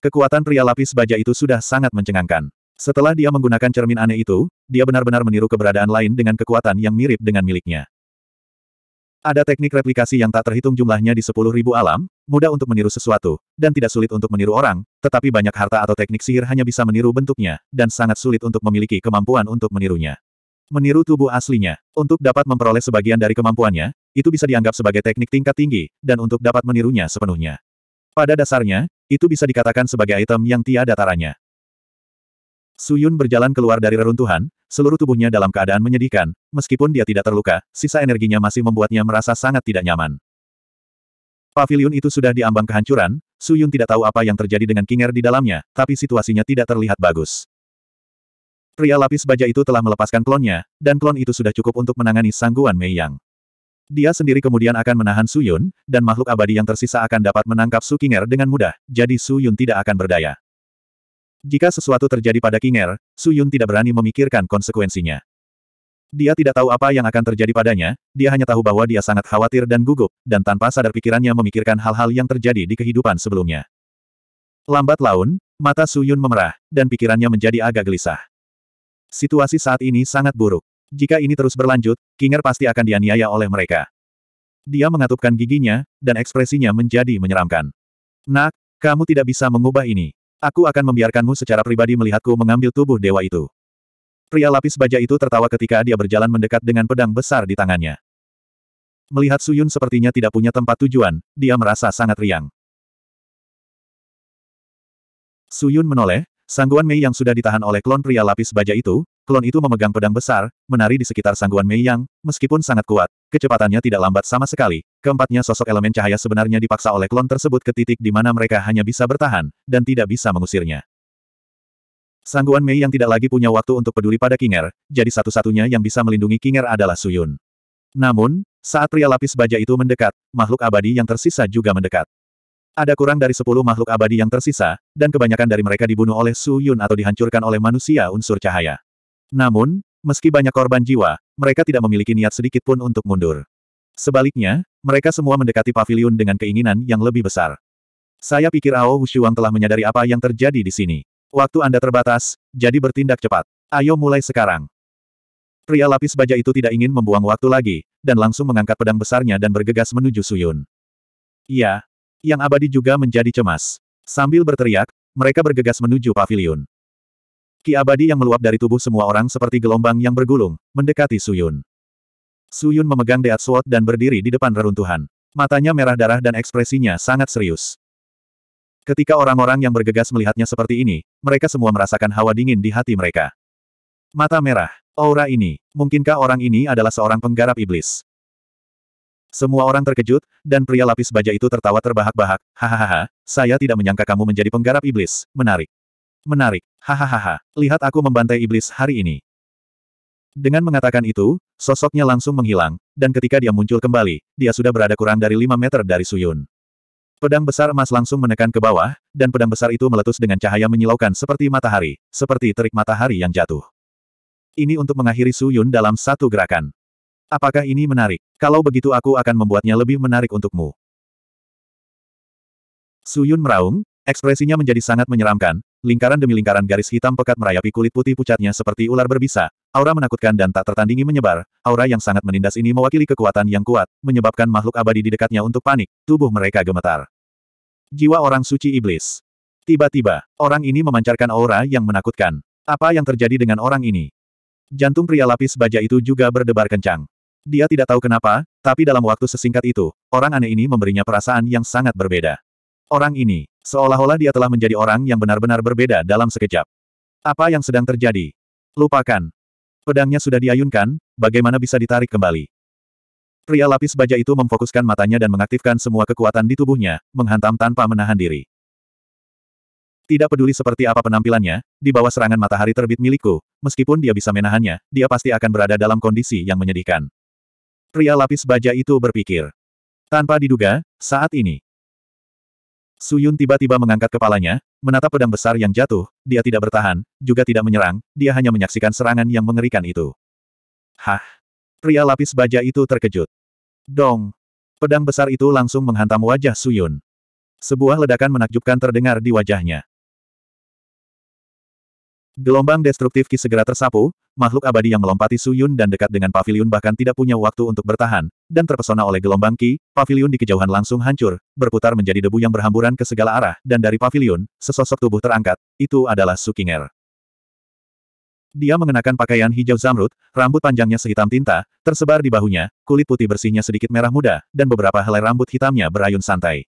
Kekuatan pria lapis baja itu sudah sangat mencengangkan. Setelah dia menggunakan cermin aneh itu, dia benar-benar meniru keberadaan lain dengan kekuatan yang mirip dengan miliknya. Ada teknik replikasi yang tak terhitung jumlahnya di sepuluh ribu alam, mudah untuk meniru sesuatu, dan tidak sulit untuk meniru orang, tetapi banyak harta atau teknik sihir hanya bisa meniru bentuknya, dan sangat sulit untuk memiliki kemampuan untuk menirunya. Meniru tubuh aslinya, untuk dapat memperoleh sebagian dari kemampuannya, itu bisa dianggap sebagai teknik tingkat tinggi, dan untuk dapat menirunya sepenuhnya. Pada dasarnya, itu bisa dikatakan sebagai item yang tiada taranya. Suyun berjalan keluar dari reruntuhan, seluruh tubuhnya dalam keadaan menyedihkan, meskipun dia tidak terluka, sisa energinya masih membuatnya merasa sangat tidak nyaman. Paviliun itu sudah diambang kehancuran, Suyun tidak tahu apa yang terjadi dengan Kinger di dalamnya, tapi situasinya tidak terlihat bagus. Pria lapis baja itu telah melepaskan klonnya, dan klon itu sudah cukup untuk menangani sangguan Mei Yang. Dia sendiri kemudian akan menahan Su Yun, dan makhluk abadi yang tersisa akan dapat menangkap Su Kinger dengan mudah, jadi Su Yun tidak akan berdaya. Jika sesuatu terjadi pada Kinger, Su Yun tidak berani memikirkan konsekuensinya. Dia tidak tahu apa yang akan terjadi padanya, dia hanya tahu bahwa dia sangat khawatir dan gugup, dan tanpa sadar pikirannya memikirkan hal-hal yang terjadi di kehidupan sebelumnya. Lambat laun, mata Su Yun memerah, dan pikirannya menjadi agak gelisah. Situasi saat ini sangat buruk. Jika ini terus berlanjut, Kinger pasti akan dianiaya oleh mereka. Dia mengatupkan giginya, dan ekspresinya menjadi menyeramkan. Nak, kamu tidak bisa mengubah ini. Aku akan membiarkanmu secara pribadi melihatku mengambil tubuh dewa itu. Pria lapis baja itu tertawa ketika dia berjalan mendekat dengan pedang besar di tangannya. Melihat Suyun sepertinya tidak punya tempat tujuan, dia merasa sangat riang. Suyun menoleh, Sangguan Mei yang sudah ditahan oleh klon pria lapis baja itu, klon itu memegang pedang besar, menari di sekitar Sangguan Mei yang, meskipun sangat kuat, kecepatannya tidak lambat sama sekali. Keempatnya sosok elemen cahaya sebenarnya dipaksa oleh klon tersebut ke titik di mana mereka hanya bisa bertahan, dan tidak bisa mengusirnya. Sangguan Mei yang tidak lagi punya waktu untuk peduli pada Kinger, jadi satu-satunya yang bisa melindungi Kinger adalah Suyun. Namun, saat pria lapis baja itu mendekat, makhluk abadi yang tersisa juga mendekat. Ada kurang dari sepuluh makhluk abadi yang tersisa, dan kebanyakan dari mereka dibunuh oleh Su Yun atau dihancurkan oleh manusia unsur cahaya. Namun, meski banyak korban jiwa, mereka tidak memiliki niat sedikit pun untuk mundur. Sebaliknya, mereka semua mendekati pavilion dengan keinginan yang lebih besar. Saya pikir Ao Wushuang telah menyadari apa yang terjadi di sini. Waktu Anda terbatas, jadi bertindak cepat. Ayo mulai sekarang. Pria lapis baja itu tidak ingin membuang waktu lagi, dan langsung mengangkat pedang besarnya dan bergegas menuju Suyun. Iya, yang abadi juga menjadi cemas. Sambil berteriak, mereka bergegas menuju pavilion. Ki abadi yang meluap dari tubuh semua orang seperti gelombang yang bergulung, mendekati Suyun. Suyun memegang Deat Sword dan berdiri di depan reruntuhan. Matanya merah darah dan ekspresinya sangat serius. Ketika orang-orang yang bergegas melihatnya seperti ini, mereka semua merasakan hawa dingin di hati mereka. Mata merah, aura ini, mungkinkah orang ini adalah seorang penggarap iblis? Semua orang terkejut, dan pria lapis baja itu tertawa terbahak-bahak. Hahaha, saya tidak menyangka kamu menjadi penggarap iblis. Menarik. Menarik. Hahaha, lihat aku membantai iblis hari ini. Dengan mengatakan itu, sosoknya langsung menghilang, dan ketika dia muncul kembali, dia sudah berada kurang dari 5 meter dari Suyun. Pedang besar emas langsung menekan ke bawah, dan pedang besar itu meletus dengan cahaya menyilaukan seperti matahari, seperti terik matahari yang jatuh. Ini untuk mengakhiri Suyun dalam satu gerakan. Apakah ini menarik? Kalau begitu aku akan membuatnya lebih menarik untukmu. Suyun meraung, ekspresinya menjadi sangat menyeramkan, lingkaran demi lingkaran garis hitam pekat merayapi kulit putih pucatnya seperti ular berbisa, aura menakutkan dan tak tertandingi menyebar, aura yang sangat menindas ini mewakili kekuatan yang kuat, menyebabkan makhluk abadi di dekatnya untuk panik, tubuh mereka gemetar. Jiwa orang suci iblis. Tiba-tiba, orang ini memancarkan aura yang menakutkan. Apa yang terjadi dengan orang ini? Jantung pria lapis baja itu juga berdebar kencang. Dia tidak tahu kenapa, tapi dalam waktu sesingkat itu, orang aneh ini memberinya perasaan yang sangat berbeda. Orang ini, seolah-olah dia telah menjadi orang yang benar-benar berbeda dalam sekejap. Apa yang sedang terjadi? Lupakan. Pedangnya sudah diayunkan, bagaimana bisa ditarik kembali? Pria lapis baja itu memfokuskan matanya dan mengaktifkan semua kekuatan di tubuhnya, menghantam tanpa menahan diri. Tidak peduli seperti apa penampilannya, di bawah serangan matahari terbit milikku, meskipun dia bisa menahannya, dia pasti akan berada dalam kondisi yang menyedihkan pria lapis baja itu berpikir. Tanpa diduga, saat ini. Suyun tiba-tiba mengangkat kepalanya, menatap pedang besar yang jatuh, dia tidak bertahan, juga tidak menyerang, dia hanya menyaksikan serangan yang mengerikan itu. Hah! Pria lapis baja itu terkejut. Dong! Pedang besar itu langsung menghantam wajah Suyun. Sebuah ledakan menakjubkan terdengar di wajahnya. Gelombang destruktif Ki segera tersapu, makhluk abadi yang melompati Suyun dan dekat dengan pavilion bahkan tidak punya waktu untuk bertahan, dan terpesona oleh gelombang Ki, pavilion di kejauhan langsung hancur, berputar menjadi debu yang berhamburan ke segala arah, dan dari pavilion, sesosok tubuh terangkat, itu adalah Sukinger. Dia mengenakan pakaian hijau zamrud, rambut panjangnya sehitam tinta, tersebar di bahunya, kulit putih bersihnya sedikit merah muda, dan beberapa helai rambut hitamnya berayun santai.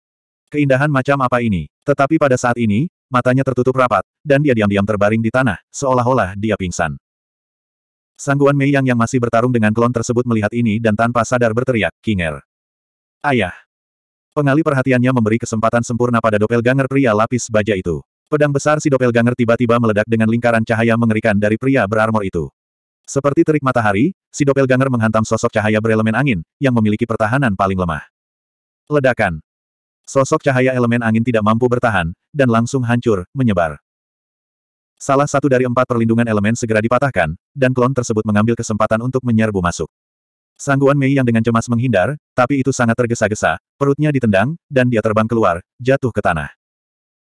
Keindahan macam apa ini? Tetapi pada saat ini, matanya tertutup rapat, dan dia diam-diam terbaring di tanah, seolah-olah dia pingsan. Sangguan Mei Yang yang masih bertarung dengan klon tersebut melihat ini dan tanpa sadar berteriak, Kinger. Ayah. Pengali perhatiannya memberi kesempatan sempurna pada doppelganger pria lapis baja itu. Pedang besar si doppelganger tiba-tiba meledak dengan lingkaran cahaya mengerikan dari pria berarmor itu. Seperti terik matahari, si doppelganger menghantam sosok cahaya berelemen angin, yang memiliki pertahanan paling lemah. Ledakan. Sosok cahaya elemen angin tidak mampu bertahan, dan langsung hancur, menyebar. Salah satu dari empat perlindungan elemen segera dipatahkan, dan klon tersebut mengambil kesempatan untuk menyerbu masuk. Sangguan Mei yang dengan cemas menghindar, tapi itu sangat tergesa-gesa, perutnya ditendang, dan dia terbang keluar, jatuh ke tanah.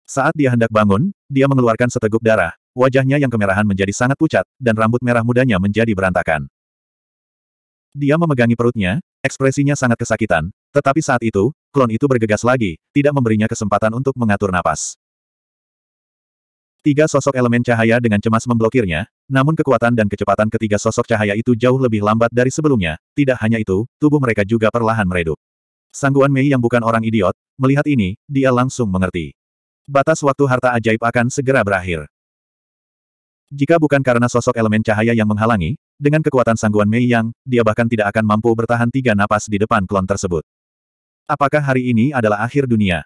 Saat dia hendak bangun, dia mengeluarkan seteguk darah, wajahnya yang kemerahan menjadi sangat pucat, dan rambut merah mudanya menjadi berantakan. Dia memegangi perutnya, ekspresinya sangat kesakitan, tetapi saat itu, klon itu bergegas lagi, tidak memberinya kesempatan untuk mengatur napas. Tiga sosok elemen cahaya dengan cemas memblokirnya, namun kekuatan dan kecepatan ketiga sosok cahaya itu jauh lebih lambat dari sebelumnya, tidak hanya itu, tubuh mereka juga perlahan meredup. Sangguan Mei yang bukan orang idiot, melihat ini, dia langsung mengerti. Batas waktu harta ajaib akan segera berakhir. Jika bukan karena sosok elemen cahaya yang menghalangi, dengan kekuatan sangguan Mei Yang, dia bahkan tidak akan mampu bertahan tiga napas di depan klon tersebut. Apakah hari ini adalah akhir dunia?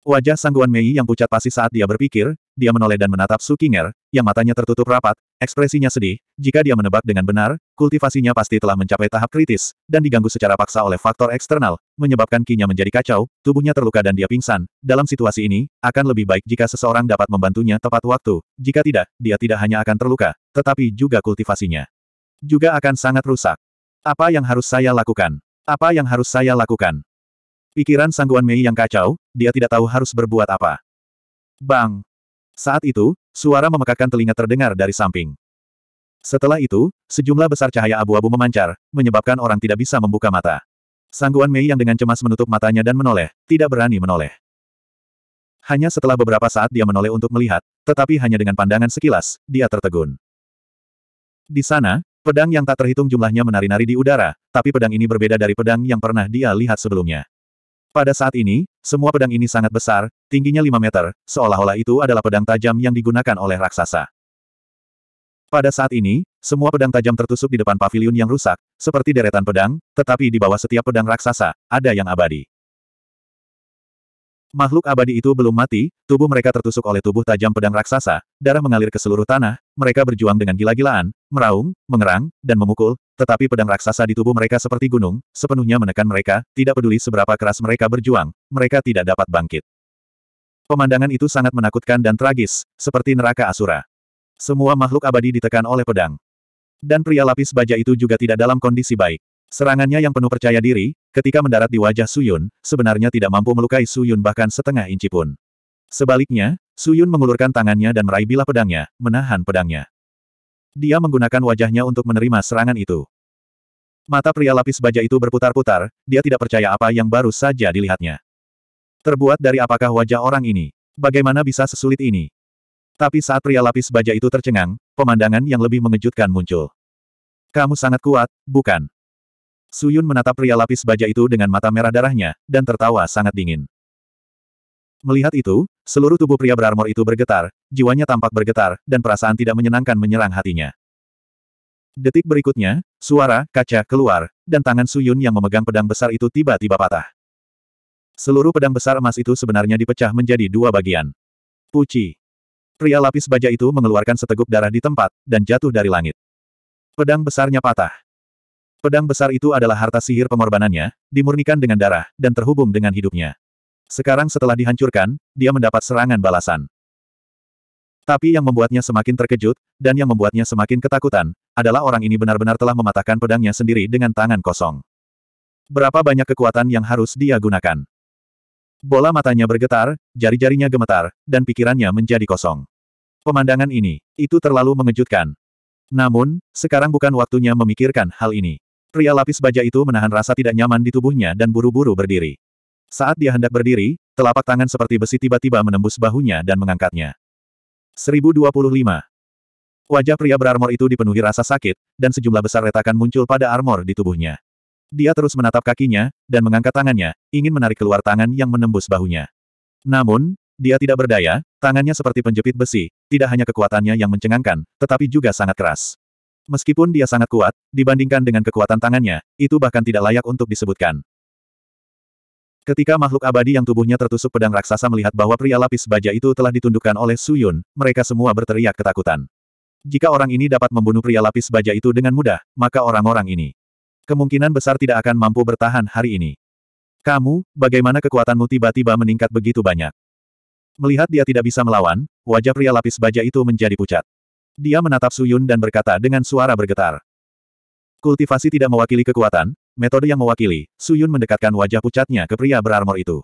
Wajah Sangguan Mei yang pucat pasti saat dia berpikir, dia menoleh dan menatap Su Kinger, yang matanya tertutup rapat, ekspresinya sedih, jika dia menebak dengan benar, kultivasinya pasti telah mencapai tahap kritis, dan diganggu secara paksa oleh faktor eksternal, menyebabkan kinya menjadi kacau, tubuhnya terluka dan dia pingsan. Dalam situasi ini, akan lebih baik jika seseorang dapat membantunya tepat waktu, jika tidak, dia tidak hanya akan terluka, tetapi juga kultivasinya. Juga akan sangat rusak. Apa yang harus saya lakukan? Apa yang harus saya lakukan? Pikiran Sangguan Mei yang kacau, dia tidak tahu harus berbuat apa. Bang! Saat itu, suara memekakan telinga terdengar dari samping. Setelah itu, sejumlah besar cahaya abu-abu memancar, menyebabkan orang tidak bisa membuka mata. Sangguan Mei yang dengan cemas menutup matanya dan menoleh, tidak berani menoleh. Hanya setelah beberapa saat dia menoleh untuk melihat, tetapi hanya dengan pandangan sekilas, dia tertegun. Di sana, Pedang yang tak terhitung jumlahnya menari-nari di udara, tapi pedang ini berbeda dari pedang yang pernah dia lihat sebelumnya. Pada saat ini, semua pedang ini sangat besar, tingginya 5 meter, seolah-olah itu adalah pedang tajam yang digunakan oleh raksasa. Pada saat ini, semua pedang tajam tertusuk di depan pavilion yang rusak, seperti deretan pedang, tetapi di bawah setiap pedang raksasa, ada yang abadi. Makhluk abadi itu belum mati, tubuh mereka tertusuk oleh tubuh tajam pedang raksasa, darah mengalir ke seluruh tanah, mereka berjuang dengan gila-gilaan, meraung, mengerang, dan memukul, tetapi pedang raksasa di tubuh mereka seperti gunung, sepenuhnya menekan mereka, tidak peduli seberapa keras mereka berjuang, mereka tidak dapat bangkit. Pemandangan itu sangat menakutkan dan tragis, seperti neraka Asura. Semua makhluk abadi ditekan oleh pedang. Dan pria lapis baja itu juga tidak dalam kondisi baik. Serangannya yang penuh percaya diri, ketika mendarat di wajah Suyun, sebenarnya tidak mampu melukai Suyun bahkan setengah inci pun. Sebaliknya, Suyun mengulurkan tangannya dan meraih bilah pedangnya, menahan pedangnya. Dia menggunakan wajahnya untuk menerima serangan itu. Mata pria lapis baja itu berputar-putar, dia tidak percaya apa yang baru saja dilihatnya. Terbuat dari apakah wajah orang ini? Bagaimana bisa sesulit ini? Tapi saat pria lapis baja itu tercengang, pemandangan yang lebih mengejutkan muncul. Kamu sangat kuat, bukan? Suyun menatap pria lapis baja itu dengan mata merah darahnya, dan tertawa sangat dingin. Melihat itu, seluruh tubuh pria berarmor itu bergetar, jiwanya tampak bergetar, dan perasaan tidak menyenangkan menyerang hatinya. Detik berikutnya, suara, kaca, keluar, dan tangan Suyun yang memegang pedang besar itu tiba-tiba patah. Seluruh pedang besar emas itu sebenarnya dipecah menjadi dua bagian. Puci. Pria lapis baja itu mengeluarkan seteguk darah di tempat, dan jatuh dari langit. Pedang besarnya patah. Pedang besar itu adalah harta sihir pengorbanannya, dimurnikan dengan darah, dan terhubung dengan hidupnya. Sekarang setelah dihancurkan, dia mendapat serangan balasan. Tapi yang membuatnya semakin terkejut, dan yang membuatnya semakin ketakutan, adalah orang ini benar-benar telah mematahkan pedangnya sendiri dengan tangan kosong. Berapa banyak kekuatan yang harus dia gunakan? Bola matanya bergetar, jari-jarinya gemetar, dan pikirannya menjadi kosong. Pemandangan ini, itu terlalu mengejutkan. Namun, sekarang bukan waktunya memikirkan hal ini. Pria lapis baja itu menahan rasa tidak nyaman di tubuhnya dan buru-buru berdiri. Saat dia hendak berdiri, telapak tangan seperti besi tiba-tiba menembus bahunya dan mengangkatnya. 1025. Wajah pria berarmor itu dipenuhi rasa sakit, dan sejumlah besar retakan muncul pada armor di tubuhnya. Dia terus menatap kakinya, dan mengangkat tangannya, ingin menarik keluar tangan yang menembus bahunya. Namun, dia tidak berdaya, tangannya seperti penjepit besi, tidak hanya kekuatannya yang mencengangkan, tetapi juga sangat keras. Meskipun dia sangat kuat, dibandingkan dengan kekuatan tangannya, itu bahkan tidak layak untuk disebutkan. Ketika makhluk abadi yang tubuhnya tertusuk pedang raksasa melihat bahwa pria lapis baja itu telah ditundukkan oleh Suyun, mereka semua berteriak ketakutan. Jika orang ini dapat membunuh pria lapis baja itu dengan mudah, maka orang-orang ini kemungkinan besar tidak akan mampu bertahan hari ini. Kamu, bagaimana kekuatanmu tiba-tiba meningkat begitu banyak? Melihat dia tidak bisa melawan, wajah pria lapis baja itu menjadi pucat. Dia menatap Suyun dan berkata dengan suara bergetar. Kultivasi tidak mewakili kekuatan, metode yang mewakili, Suyun mendekatkan wajah pucatnya ke pria berarmor itu.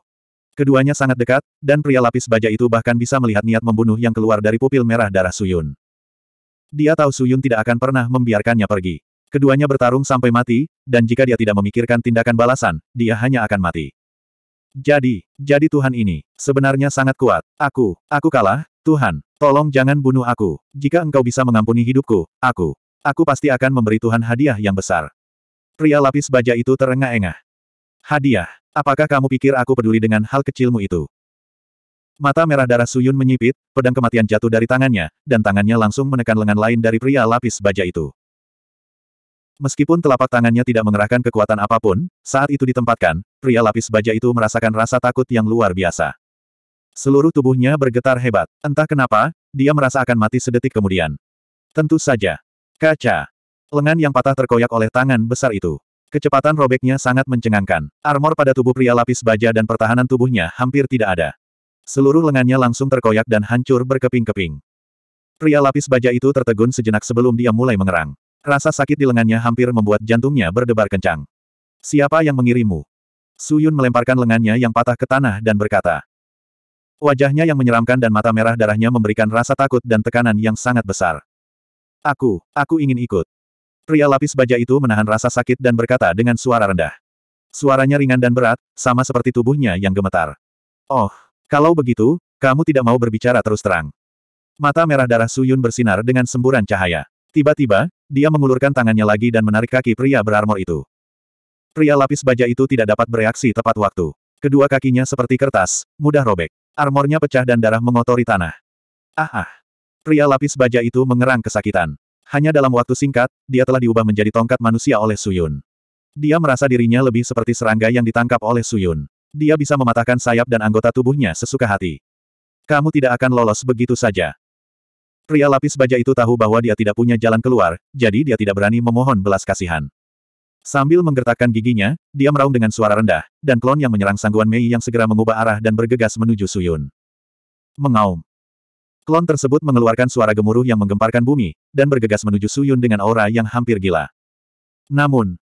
Keduanya sangat dekat, dan pria lapis baja itu bahkan bisa melihat niat membunuh yang keluar dari pupil merah darah Suyun. Dia tahu Suyun tidak akan pernah membiarkannya pergi. Keduanya bertarung sampai mati, dan jika dia tidak memikirkan tindakan balasan, dia hanya akan mati. Jadi, jadi Tuhan ini, sebenarnya sangat kuat. Aku, aku kalah, Tuhan, tolong jangan bunuh aku. Jika engkau bisa mengampuni hidupku, aku, aku pasti akan memberi Tuhan hadiah yang besar. Pria lapis baja itu terengah-engah. Hadiah, apakah kamu pikir aku peduli dengan hal kecilmu itu? Mata merah darah Suyun menyipit, pedang kematian jatuh dari tangannya, dan tangannya langsung menekan lengan lain dari pria lapis baja itu. Meskipun telapak tangannya tidak mengerahkan kekuatan apapun, saat itu ditempatkan, pria lapis baja itu merasakan rasa takut yang luar biasa. Seluruh tubuhnya bergetar hebat. Entah kenapa, dia merasa akan mati sedetik kemudian. Tentu saja. Kaca. Lengan yang patah terkoyak oleh tangan besar itu. Kecepatan robeknya sangat mencengangkan. Armor pada tubuh pria lapis baja dan pertahanan tubuhnya hampir tidak ada. Seluruh lengannya langsung terkoyak dan hancur berkeping-keping. Pria lapis baja itu tertegun sejenak sebelum dia mulai mengerang. Rasa sakit di lengannya hampir membuat jantungnya berdebar kencang. Siapa yang mengirimu? Suyun melemparkan lengannya yang patah ke tanah dan berkata. Wajahnya yang menyeramkan dan mata merah darahnya memberikan rasa takut dan tekanan yang sangat besar. Aku, aku ingin ikut. Pria lapis baja itu menahan rasa sakit dan berkata dengan suara rendah. Suaranya ringan dan berat, sama seperti tubuhnya yang gemetar. Oh, kalau begitu, kamu tidak mau berbicara terus terang. Mata merah darah Suyun bersinar dengan semburan cahaya. Tiba-tiba, dia mengulurkan tangannya lagi dan menarik kaki pria berarmor itu. Pria lapis baja itu tidak dapat bereaksi tepat waktu. Kedua kakinya seperti kertas, mudah robek. Armornya pecah dan darah mengotori tanah. Ah ah. Pria lapis baja itu mengerang kesakitan. Hanya dalam waktu singkat, dia telah diubah menjadi tongkat manusia oleh Suyun. Dia merasa dirinya lebih seperti serangga yang ditangkap oleh Suyun. Dia bisa mematahkan sayap dan anggota tubuhnya sesuka hati. Kamu tidak akan lolos begitu saja. Pria lapis baja itu tahu bahwa dia tidak punya jalan keluar, jadi dia tidak berani memohon belas kasihan. Sambil menggertakkan giginya, dia meraung dengan suara rendah, dan klon yang menyerang sangguan Mei yang segera mengubah arah dan bergegas menuju Suyun. Mengaum. Klon tersebut mengeluarkan suara gemuruh yang menggemparkan bumi, dan bergegas menuju Suyun dengan aura yang hampir gila. Namun,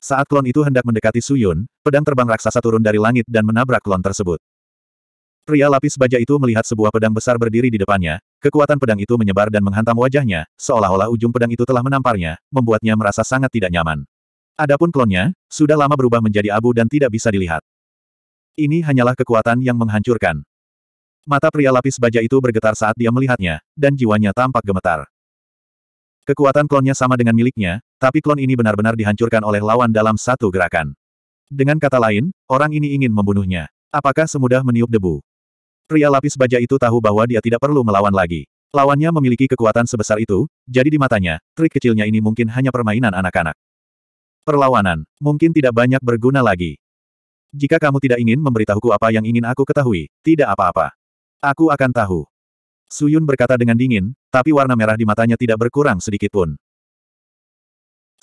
saat klon itu hendak mendekati Suyun, pedang terbang raksasa turun dari langit dan menabrak klon tersebut. Pria lapis baja itu melihat sebuah pedang besar berdiri di depannya, kekuatan pedang itu menyebar dan menghantam wajahnya, seolah-olah ujung pedang itu telah menamparnya, membuatnya merasa sangat tidak nyaman. Adapun klonnya, sudah lama berubah menjadi abu dan tidak bisa dilihat. Ini hanyalah kekuatan yang menghancurkan. Mata pria lapis baja itu bergetar saat dia melihatnya, dan jiwanya tampak gemetar. Kekuatan klonnya sama dengan miliknya, tapi klon ini benar-benar dihancurkan oleh lawan dalam satu gerakan. Dengan kata lain, orang ini ingin membunuhnya. Apakah semudah meniup debu? Pria lapis baja itu tahu bahwa dia tidak perlu melawan lagi. Lawannya memiliki kekuatan sebesar itu, jadi di matanya, trik kecilnya ini mungkin hanya permainan anak-anak. Perlawanan, mungkin tidak banyak berguna lagi. Jika kamu tidak ingin memberitahuku apa yang ingin aku ketahui, tidak apa-apa. Aku akan tahu. Suyun berkata dengan dingin, tapi warna merah di matanya tidak berkurang sedikit pun.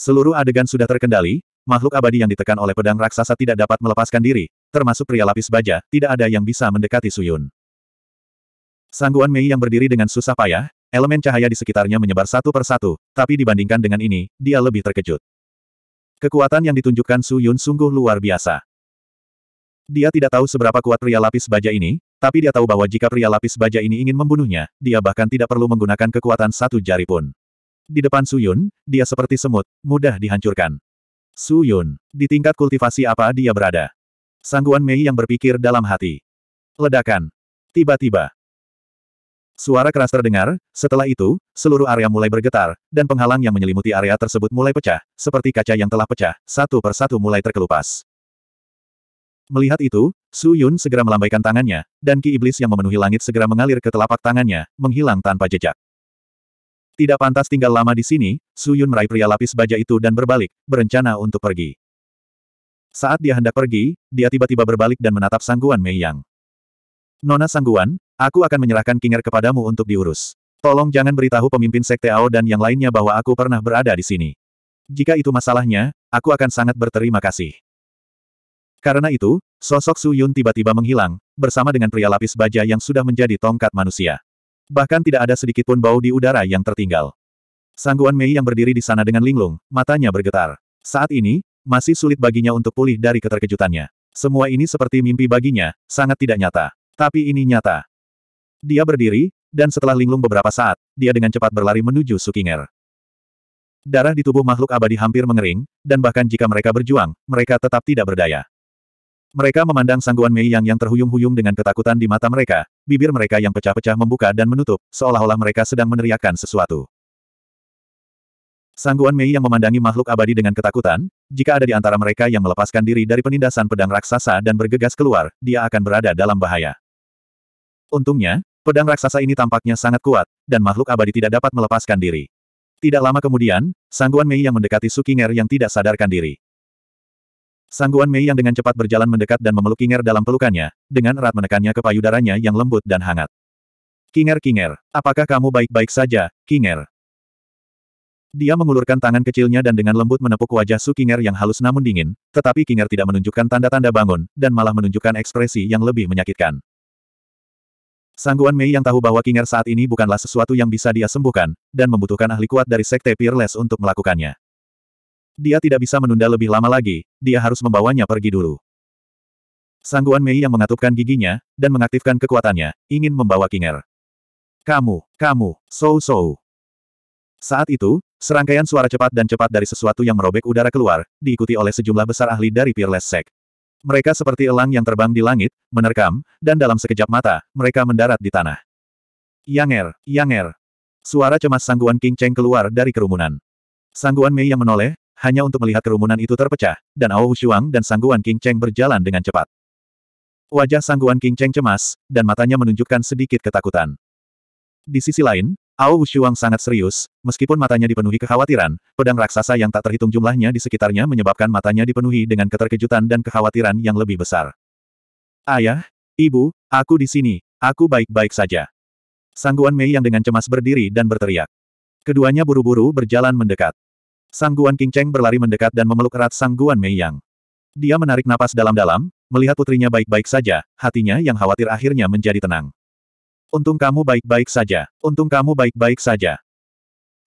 Seluruh adegan sudah terkendali, makhluk abadi yang ditekan oleh pedang raksasa tidak dapat melepaskan diri, termasuk pria lapis baja, tidak ada yang bisa mendekati Suyun. Sangguan Mei yang berdiri dengan susah payah, elemen cahaya di sekitarnya menyebar satu persatu, tapi dibandingkan dengan ini, dia lebih terkejut. Kekuatan yang ditunjukkan Su Yun sungguh luar biasa. Dia tidak tahu seberapa kuat pria lapis baja ini, tapi dia tahu bahwa jika pria lapis baja ini ingin membunuhnya, dia bahkan tidak perlu menggunakan kekuatan satu jari pun. Di depan Su Yun, dia seperti semut, mudah dihancurkan. Su Yun, di tingkat kultivasi apa dia berada? Sangguan Mei yang berpikir dalam hati. Ledakan. Tiba-tiba, Suara keras terdengar, setelah itu, seluruh area mulai bergetar, dan penghalang yang menyelimuti area tersebut mulai pecah, seperti kaca yang telah pecah, satu persatu mulai terkelupas. Melihat itu, Su Yun segera melambaikan tangannya, dan ki iblis yang memenuhi langit segera mengalir ke telapak tangannya, menghilang tanpa jejak. Tidak pantas tinggal lama di sini, Su Yun meraih pria lapis baja itu dan berbalik, berencana untuk pergi. Saat dia hendak pergi, dia tiba-tiba berbalik dan menatap sangguan Mei Yang. Nona Sangguan, Aku akan menyerahkan Kinger kepadamu untuk diurus. Tolong jangan beritahu pemimpin Sekte Ao dan yang lainnya bahwa aku pernah berada di sini. Jika itu masalahnya, aku akan sangat berterima kasih. Karena itu, sosok Su Yun tiba-tiba menghilang, bersama dengan pria lapis baja yang sudah menjadi tongkat manusia. Bahkan tidak ada sedikitpun bau di udara yang tertinggal. Sangguan Mei yang berdiri di sana dengan linglung, matanya bergetar. Saat ini, masih sulit baginya untuk pulih dari keterkejutannya. Semua ini seperti mimpi baginya, sangat tidak nyata. Tapi ini nyata. Dia berdiri, dan setelah linglung beberapa saat, dia dengan cepat berlari menuju Sukinger. Darah di tubuh makhluk abadi hampir mengering, dan bahkan jika mereka berjuang, mereka tetap tidak berdaya. Mereka memandang sangguan Mei Yang yang terhuyung-huyung dengan ketakutan di mata mereka, bibir mereka yang pecah-pecah membuka dan menutup, seolah-olah mereka sedang meneriakkan sesuatu. Sangguan Mei yang memandangi makhluk abadi dengan ketakutan, jika ada di antara mereka yang melepaskan diri dari penindasan pedang raksasa dan bergegas keluar, dia akan berada dalam bahaya. Untungnya, Pedang raksasa ini tampaknya sangat kuat, dan makhluk abadi tidak dapat melepaskan diri. Tidak lama kemudian, Sangguan Mei yang mendekati Su Kinger yang tidak sadarkan diri. Sangguan Mei yang dengan cepat berjalan mendekat dan memeluk Kinger dalam pelukannya, dengan erat menekannya ke payudaranya yang lembut dan hangat. Kinger Kinger, apakah kamu baik-baik saja, Kinger? Dia mengulurkan tangan kecilnya dan dengan lembut menepuk wajah Su Kinger yang halus namun dingin, tetapi Kinger tidak menunjukkan tanda-tanda bangun, dan malah menunjukkan ekspresi yang lebih menyakitkan. Sangguan Mei yang tahu bahwa Kinger saat ini bukanlah sesuatu yang bisa dia sembuhkan, dan membutuhkan ahli kuat dari Sekte Peerless untuk melakukannya. Dia tidak bisa menunda lebih lama lagi, dia harus membawanya pergi dulu. Sangguan Mei yang mengatupkan giginya, dan mengaktifkan kekuatannya, ingin membawa Kinger. Kamu, kamu, so-so. Saat itu, serangkaian suara cepat dan cepat dari sesuatu yang merobek udara keluar, diikuti oleh sejumlah besar ahli dari Peerless Sek. Mereka seperti elang yang terbang di langit, menerkam, dan dalam sekejap mata, mereka mendarat di tanah. Yang Er, Yang Er, Suara cemas sangguan King Cheng keluar dari kerumunan. Sangguan Mei yang menoleh, hanya untuk melihat kerumunan itu terpecah, dan Ao Shuang dan sangguan King Cheng berjalan dengan cepat. Wajah sangguan King Cheng cemas, dan matanya menunjukkan sedikit ketakutan. Di sisi lain, Ao Ushuang sangat serius, meskipun matanya dipenuhi kekhawatiran, pedang raksasa yang tak terhitung jumlahnya di sekitarnya menyebabkan matanya dipenuhi dengan keterkejutan dan kekhawatiran yang lebih besar. Ayah, ibu, aku di sini, aku baik-baik saja. Sangguan Mei yang dengan cemas berdiri dan berteriak. Keduanya buru-buru berjalan mendekat. Sangguan King Cheng berlari mendekat dan memeluk erat Sangguan Mei Yang. Dia menarik napas dalam-dalam, melihat putrinya baik-baik saja, hatinya yang khawatir akhirnya menjadi tenang. Untung kamu baik-baik saja. Untung kamu baik-baik saja.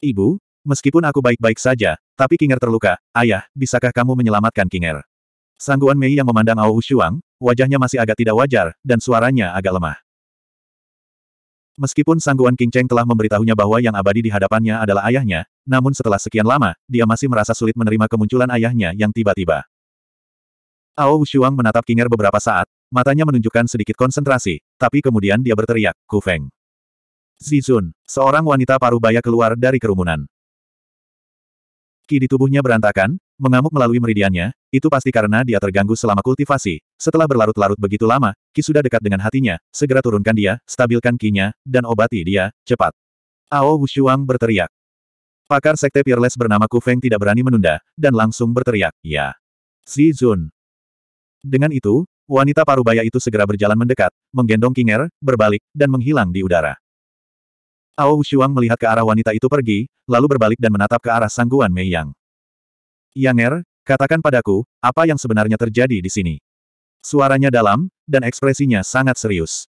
Ibu, meskipun aku baik-baik saja, tapi Kinger terluka. Ayah, bisakah kamu menyelamatkan Kinger? Sangguan Mei yang memandang Ao Shuang, wajahnya masih agak tidak wajar, dan suaranya agak lemah. Meskipun Sangguan King Cheng telah memberitahunya bahwa yang abadi di hadapannya adalah ayahnya, namun setelah sekian lama, dia masih merasa sulit menerima kemunculan ayahnya yang tiba-tiba. Ao Shuang menatap Kinger beberapa saat, Matanya menunjukkan sedikit konsentrasi, tapi kemudian dia berteriak, Kufeng. Zizun, seorang wanita paruh baya keluar dari kerumunan. Ki di tubuhnya berantakan, mengamuk melalui meridiannya, itu pasti karena dia terganggu selama kultivasi. Setelah berlarut-larut begitu lama, Ki sudah dekat dengan hatinya, segera turunkan dia, stabilkan Kinya, dan obati dia, cepat. Ao Wushuang berteriak. Pakar Sekte Peerless bernama Ku Feng tidak berani menunda, dan langsung berteriak, ya. Zizun. Dengan itu, wanita parubaya itu segera berjalan mendekat, menggendong Kinger, berbalik, dan menghilang di udara. Ao Wushuang melihat ke arah wanita itu pergi, lalu berbalik dan menatap ke arah sangguan Mei Yang. Yang Er, katakan padaku, apa yang sebenarnya terjadi di sini? Suaranya dalam, dan ekspresinya sangat serius.